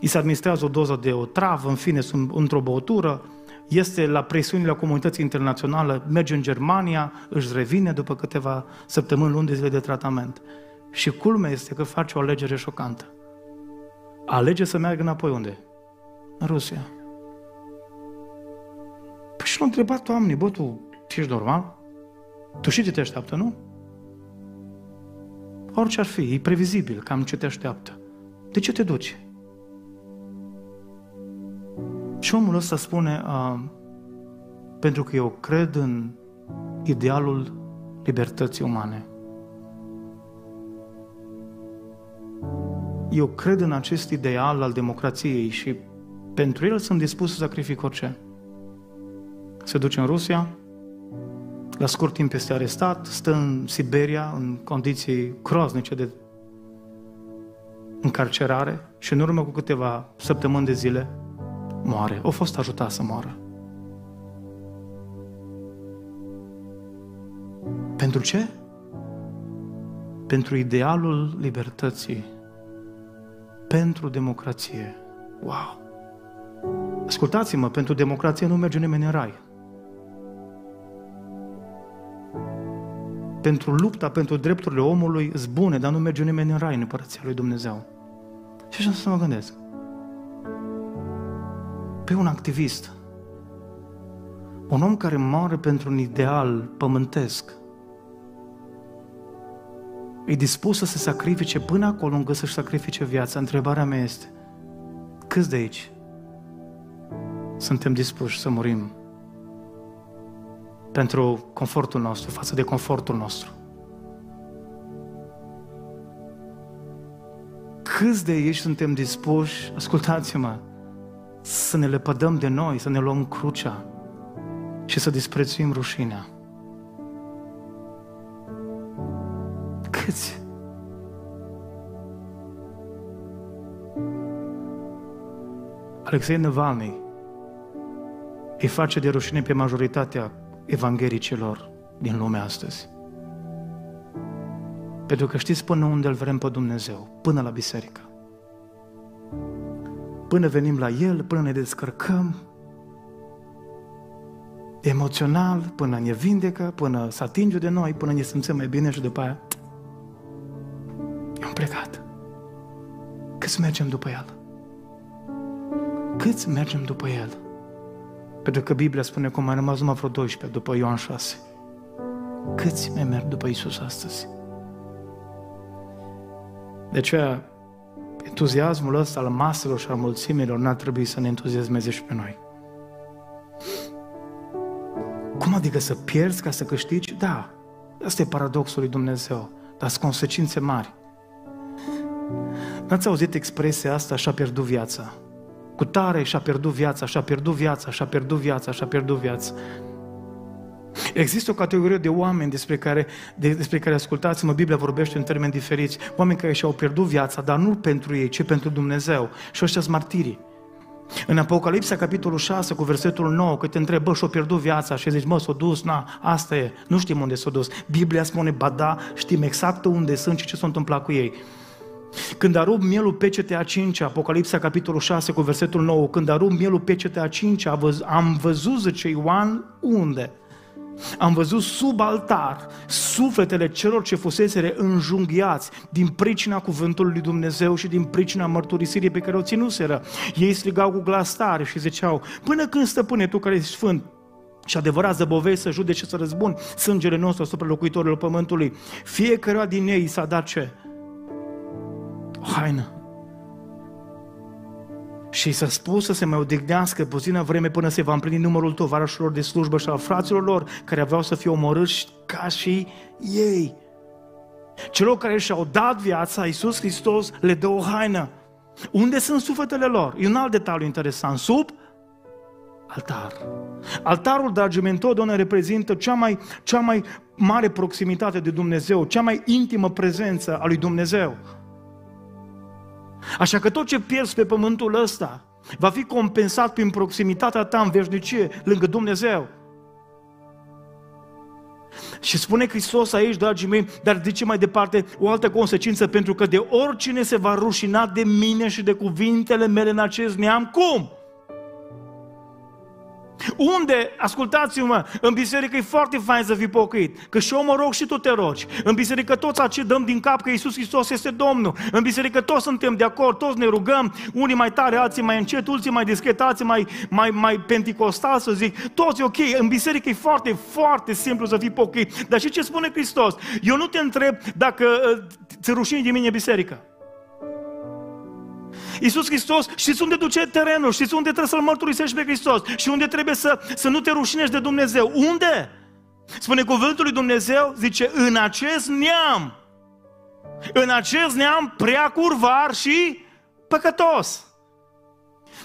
îi se administrează o doză de otravă, în fine, sunt într-o băutură, este la presiunile comunității internaționale, merge în Germania, își revine după câteva săptămâni, luni de zile de tratament. Și culmea este că face o alegere șocantă. Alege să meargă înapoi unde? În Rusia. Păi și l-au întrebat oamenii, bă, tu ești normal? Tu știi ce te așteaptă, nu? Orice ar fi, e previzibil cam ce te așteaptă. De ce te duci? Și omul ăsta spune, uh, pentru că eu cred în idealul libertății umane. Eu cred în acest ideal al democrației și pentru el sunt dispus să sacrific orice. Se duce în Rusia, la scurt timp este arestat, stă în Siberia în condiții croaznice de încarcerare și în urmă cu câteva săptămâni de zile moare. O fost ajutat să moară. Pentru ce? Pentru idealul libertății. Pentru democrație. Wow! Ascultați-mă, pentru democrație nu merge nimeni în rai. Pentru lupta pentru drepturile omului zbune, dar nu merge nimeni în rai, în Împărăția lui Dumnezeu. Și așa să mă gândesc pe un activist. Un om care moare pentru un ideal pământesc. E dispus să se sacrifice până acolo încât să-și sacrifice viața. Întrebarea mea este, câți de aici suntem dispuși să murim pentru confortul nostru, față de confortul nostru? Câți de aici suntem dispuși, ascultați-mă, să ne lepădăm de noi, să ne luăm crucea și să disprețuim rușinea. Câți? Alexei Navalny îi face de rușine pe majoritatea evanghelicilor din lumea astăzi. Pentru că știți până unde îl vrem pe Dumnezeu, până la biserică până venim la El, până ne descărcăm, emoțional, până ne vindecă, până se atinge de noi, până ne simțim mai bine și după aia am plecat. Câți mergem după El? Câți mergem după El? Pentru că Biblia spune că mai rămas numai vreo 12 după Ioan 6. Câți mai merg după Isus astăzi? De aceea, entuziasmul ăsta al maselor și al mulțimilor n-ar trebui să ne entuziasmeze și pe noi. Cum adică să pierzi ca să câștigi? Da, asta e paradoxul lui Dumnezeu, dar sunt consecințe mari. N-ați auzit expresia asta, și-a pierdut viața. Cu tare și-a pierdut viața, și-a pierdut viața, și-a pierdut viața, și-a pierdut viața. Există o categorie de oameni despre care, de, despre care ascultați-mă, Biblia vorbește în termeni diferiți. Oameni care și-au pierdut viața, dar nu pentru ei, ci pentru Dumnezeu. Și ăștia sunt martirii. În Apocalipsa, capitolul 6, cu versetul 9, că te întrebă și-o pierdut viața și zici, mă, s-o dus, na, asta e, nu știm unde s-o dus. Biblia spune, ba da, știm exact unde sunt și ce s-a întâmplat cu ei. Când arub mielul pecetea a cincea, Apocalipsa capitolul 6 cu versetul 9, când arub mielul pecetea a cincea, am văzut, zice Ioan, unde? Am văzut sub altar sufletele celor ce fuseseră înjunghiați din pricina cuvântului lui Dumnezeu și din pricina mărturisirii pe care o ținuseră. Ei strigau cu glas tare și ziceau, până când stăpâne tu care ești sfânt, și adevărat zăbovei să judece să răzbun sângele nostru asupra locuitorilor pământului. Fiecare din ei s-a dat ce? O haină și să spun să se mai odihnească puțină vreme până se va împlini numărul tovarășilor de slujbă și al fraților lor care aveau să fie omorâși ca și ei. Celor care și-au dat viața, Iisus Hristos le dă o haină. Unde sunt sufletele lor? E un alt detaliu interesant. Sub altar. Altarul, dragii mei, întotdeauna reprezintă cea mai, cea mai mare proximitate de Dumnezeu, cea mai intimă prezență a lui Dumnezeu. Așa că tot ce pierzi pe pământul ăsta va fi compensat prin proximitatea ta în veșnicie, lângă Dumnezeu. Și spune Hristos aici, dragii mei, dar de ce mai departe o altă consecință, pentru că de oricine se va rușina de mine și de cuvintele mele în acest neam, cum? Unde, ascultați-mă, în biserică e foarte fain să fii pocăit, că și eu mă rog și tu te rogi. În biserică toți aceia dăm din cap că Isus Hristos este Domnul. În biserică toți suntem de acord, toți ne rugăm, unii mai tare, alții mai încet, alții mai discret, alții mai, mai, mai penticostal, să zic. Toți ok, în biserică e foarte, foarte simplu să fii pocăit. Dar și ce spune Hristos? Eu nu te întreb dacă ă, ți rușini de mine biserică. Iisus Hristos, știți unde duce terenul, știți unde trebuie să-L mărturisești pe Hristos și unde trebuie să, să nu te rușinești de Dumnezeu. Unde? Spune cuvântul lui Dumnezeu, zice, în acest neam, în acest neam prea curvar și păcătos.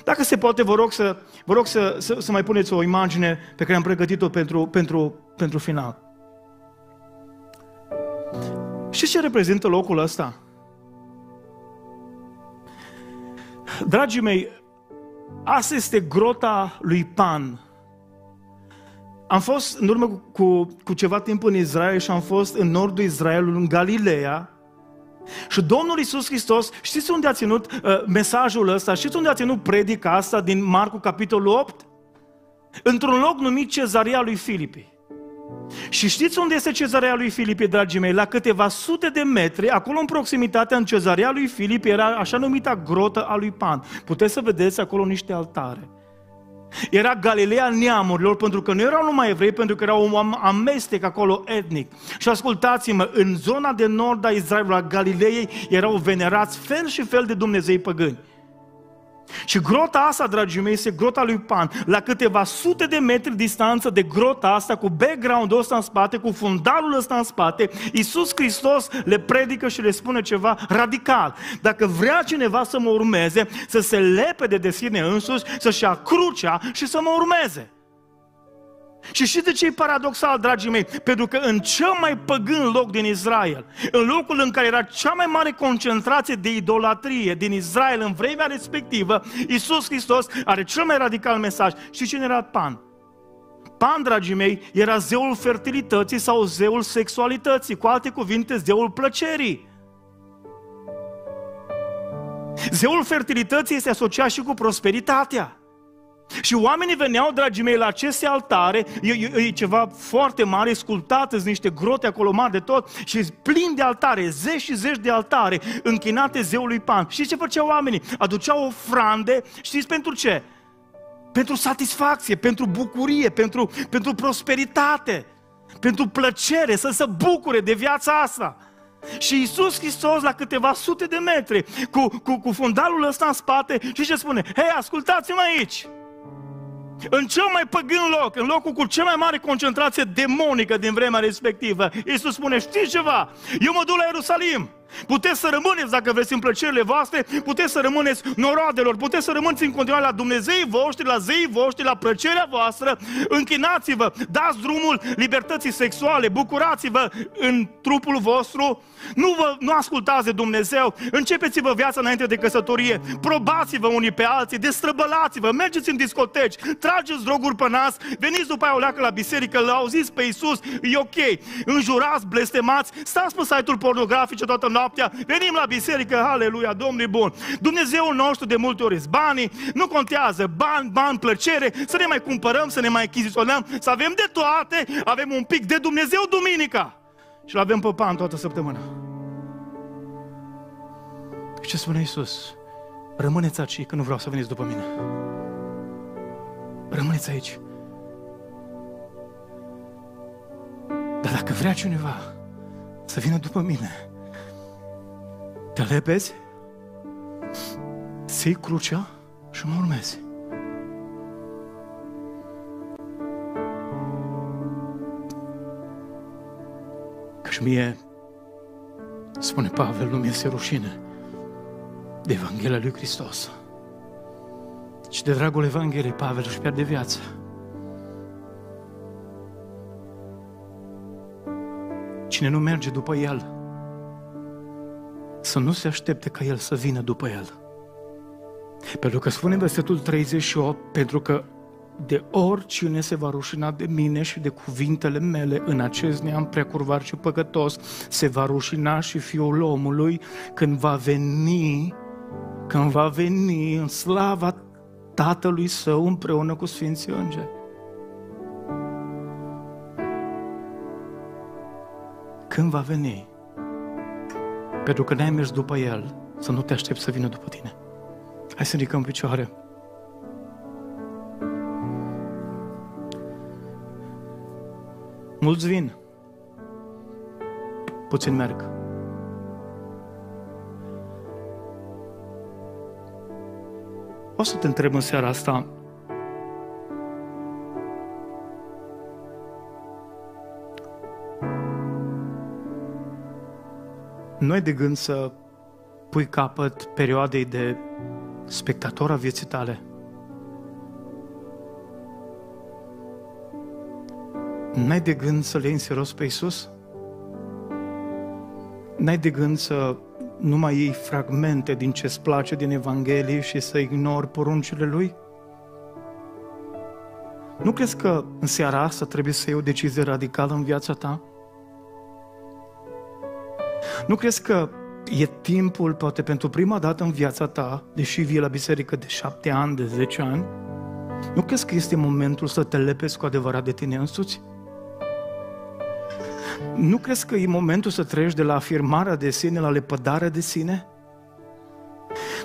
Dacă se poate, vă rog să, vă rog să, să, să mai puneți o imagine pe care am pregătit-o pentru, pentru, pentru final. Și ce reprezintă locul ăsta? Dragii mei, asta este grota lui Pan. Am fost în urmă cu, cu, ceva timp în Israel și am fost în nordul Israelului, în Galileea. Și Domnul Isus Hristos, știți unde a ținut uh, mesajul ăsta? Știți unde a ținut predica asta din Marcu capitolul 8? Într-un loc numit Cezaria lui Filipii. Și știți unde este cezarea lui Filip, dragii mei? La câteva sute de metri, acolo în proximitatea, în cezarea lui Filip, era așa numita grotă a lui Pan. Puteți să vedeți acolo niște altare. Era Galileea neamurilor, pentru că nu erau numai evrei, pentru că erau un amestec acolo etnic. Și ascultați-mă, în zona de nord a Israelului, a Galilei, erau venerați fel și fel de Dumnezei păgâni. Și grota asta, dragii mei, este grota lui Pan, la câteva sute de metri distanță de grota asta, cu background-ul ăsta în spate, cu fundalul ăsta în spate, Iisus Hristos le predică și le spune ceva radical. Dacă vrea cineva să mă urmeze, să se lepe de sine însuși, să-și ia crucea și să mă urmeze. Și știți de ce e paradoxal, dragii mei? Pentru că în cel mai păgân loc din Israel, în locul în care era cea mai mare concentrație de idolatrie din Israel în vremea respectivă, Isus Hristos are cel mai radical mesaj. Și cine era Pan? Pan, dragii mei, era zeul fertilității sau zeul sexualității, cu alte cuvinte, zeul plăcerii. Zeul fertilității este asociat și cu prosperitatea. Și oamenii veneau, dragii mei, la aceste altare, e, e, e ceva foarte mare, sculptat, sunt niște grote acolo mari de tot și plin de altare, zeci și zeci de altare închinate zeului Pan. Și ce făceau oamenii? Aduceau ofrande, știți pentru ce? Pentru satisfacție, pentru bucurie, pentru, pentru prosperitate, pentru plăcere, să se bucure de viața asta. Și Iisus Hristos la câteva sute de metri, cu, cu, cu fundalul ăsta în spate, și ce spune? Hei, ascultați-mă aici! În cel mai păgân loc, în locul cu cea mai mare concentrație demonică din vremea respectivă, Iisus spune, știți ceva? Eu mă duc la Ierusalim. Puteți să rămâneți, dacă vreți, în plăcerile voastre, puteți să rămâneți noroadelor, puteți să rămâneți în continuare la Dumnezei voștri, la zeii voștri, la plăcerea voastră, închinați-vă, dați drumul libertății sexuale, bucurați-vă în trupul vostru, nu, vă, nu ascultați de Dumnezeu, începeți-vă viața înainte de căsătorie, probați-vă unii pe alții, destrăbălați-vă, mergeți în discoteci, trageți droguri pe nas, veniți după aia o leacă la biserică, l zis pe Iisus, e ok, înjurați, blestemați, stați pe site ul pornografice toată noaptea, venim la biserică, aleluia, Domnul bun. Dumnezeul nostru de multe ori banii, nu contează, bani, bani, plăcere, să ne mai cumpărăm, să ne mai achiziționăm, să avem de toate, avem un pic de Dumnezeu duminica. Și-l avem pe pan toată săptămâna. Ce spune Iisus? Rămâneți aici, că nu vreau să veniți după mine. Rămâneți aici. Dar dacă vrea cineva să vină după mine, te lepezi, ții crucea și mă urmezi. și deci mie, spune Pavel, nu mi-este rușine de Evanghelia lui Hristos. Și de dragul Evangheliei, Pavel își pierde viața. Cine nu merge după el, să nu se aștepte ca el să vină după el. Pentru că spune versetul 38, pentru că de oricine se va rușina de mine și de cuvintele mele în acest neam precurvar și păcătos, se va rușina și fiul omului când va veni, când va veni în slava Tatălui Său împreună cu Sfinții Îngeri. Când va veni? Pentru că n-ai mers după El, să nu te aștepți să vină după tine. Hai să ridicăm picioare. Mulți vin, puțin merg. O să te întreb în seara asta, ai de gând să pui capăt perioadei de spectator a vieții tale – N-ai de gând să le iei în serios pe Iisus? N-ai de gând să nu mai iei fragmente din ce-ți place din Evanghelie și să ignori poruncile Lui? Nu crezi că în seara asta trebuie să iei o decizie radicală în viața ta? Nu crezi că e timpul, poate pentru prima dată în viața ta, deși vii la biserică de șapte ani, de zece ani, nu crezi că este momentul să te lepezi cu adevărat de tine însuți? Nu crezi că e momentul să treci de la afirmarea de sine la lepădarea de sine?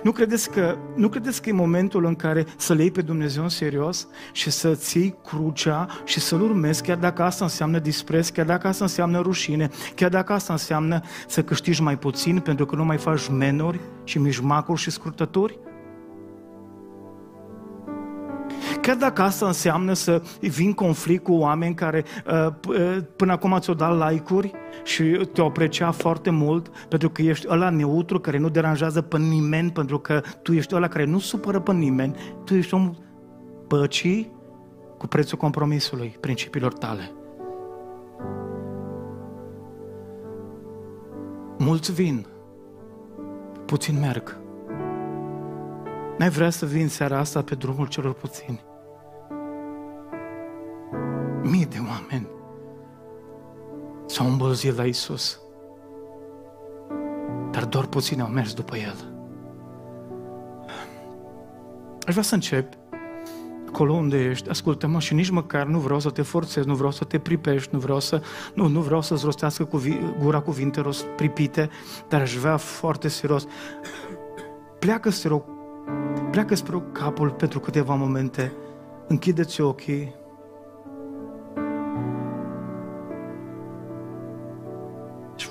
Nu credeți, că, nu credeți că e momentul în care să le iei pe Dumnezeu în serios și să ții crucea și să-L urmezi, chiar dacă asta înseamnă dispreț, chiar dacă asta înseamnă rușine, chiar dacă asta înseamnă să câștigi mai puțin pentru că nu mai faci menori și mijmacuri și scurtături? Chiar dacă asta înseamnă să vin conflict cu oameni care uh, uh, până acum ți-au dat like-uri și te-au aprecia foarte mult pentru că ești ăla neutru care nu deranjează pe nimeni, pentru că tu ești ăla care nu supără pe nimeni, tu ești omul păcii cu prețul compromisului principiilor tale. Mulți vin, puțin merg. N-ai vrea să vin seara asta pe drumul celor puțini. Mii de oameni s-au îmbolzit la Isus, dar doar puțini au mers după El. Aș vrea să încep acolo unde ești, ascultă-mă și nici măcar nu vreau să te forțez, nu vreau să te pripești, nu vreau, să, nu, nu vreau să-ți rostească cuvi, gura cuvinte rost, pripite, dar aș vrea foarte serios. Pleacă, se rog, pleacă spre capul pentru câteva momente, închideți ochii,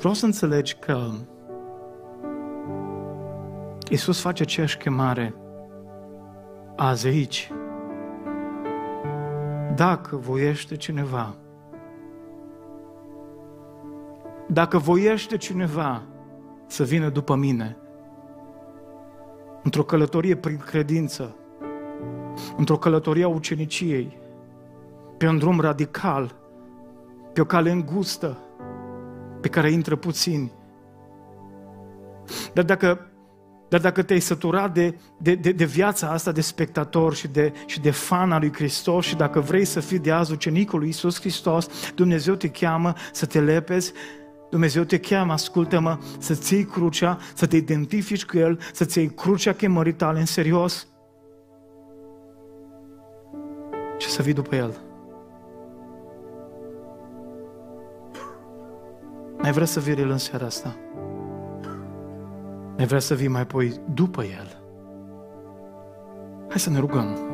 Vreau să înțelegi că Isus face aceeași chemare azi aici. Dacă voiește cineva, dacă voiește cineva să vină după mine, într-o călătorie prin credință, într-o călătorie a uceniciei, pe un drum radical, pe o cale îngustă, pe care intră puțini. Dar dacă, dar dacă te-ai săturat de, de, de, de viața asta de spectator și de, și de fan al lui Hristos și dacă vrei să fii de azi ucenicul lui Iisus Hristos, Dumnezeu te cheamă să te lepezi Dumnezeu te cheamă, ascultă-mă, să iei crucea, să te identifici cu El, să iei crucea chemării tale în serios și să vii după El. Mai vrea să vii el în seara asta? Mai vrea să vii mai apoi după el? Hai să ne rugăm.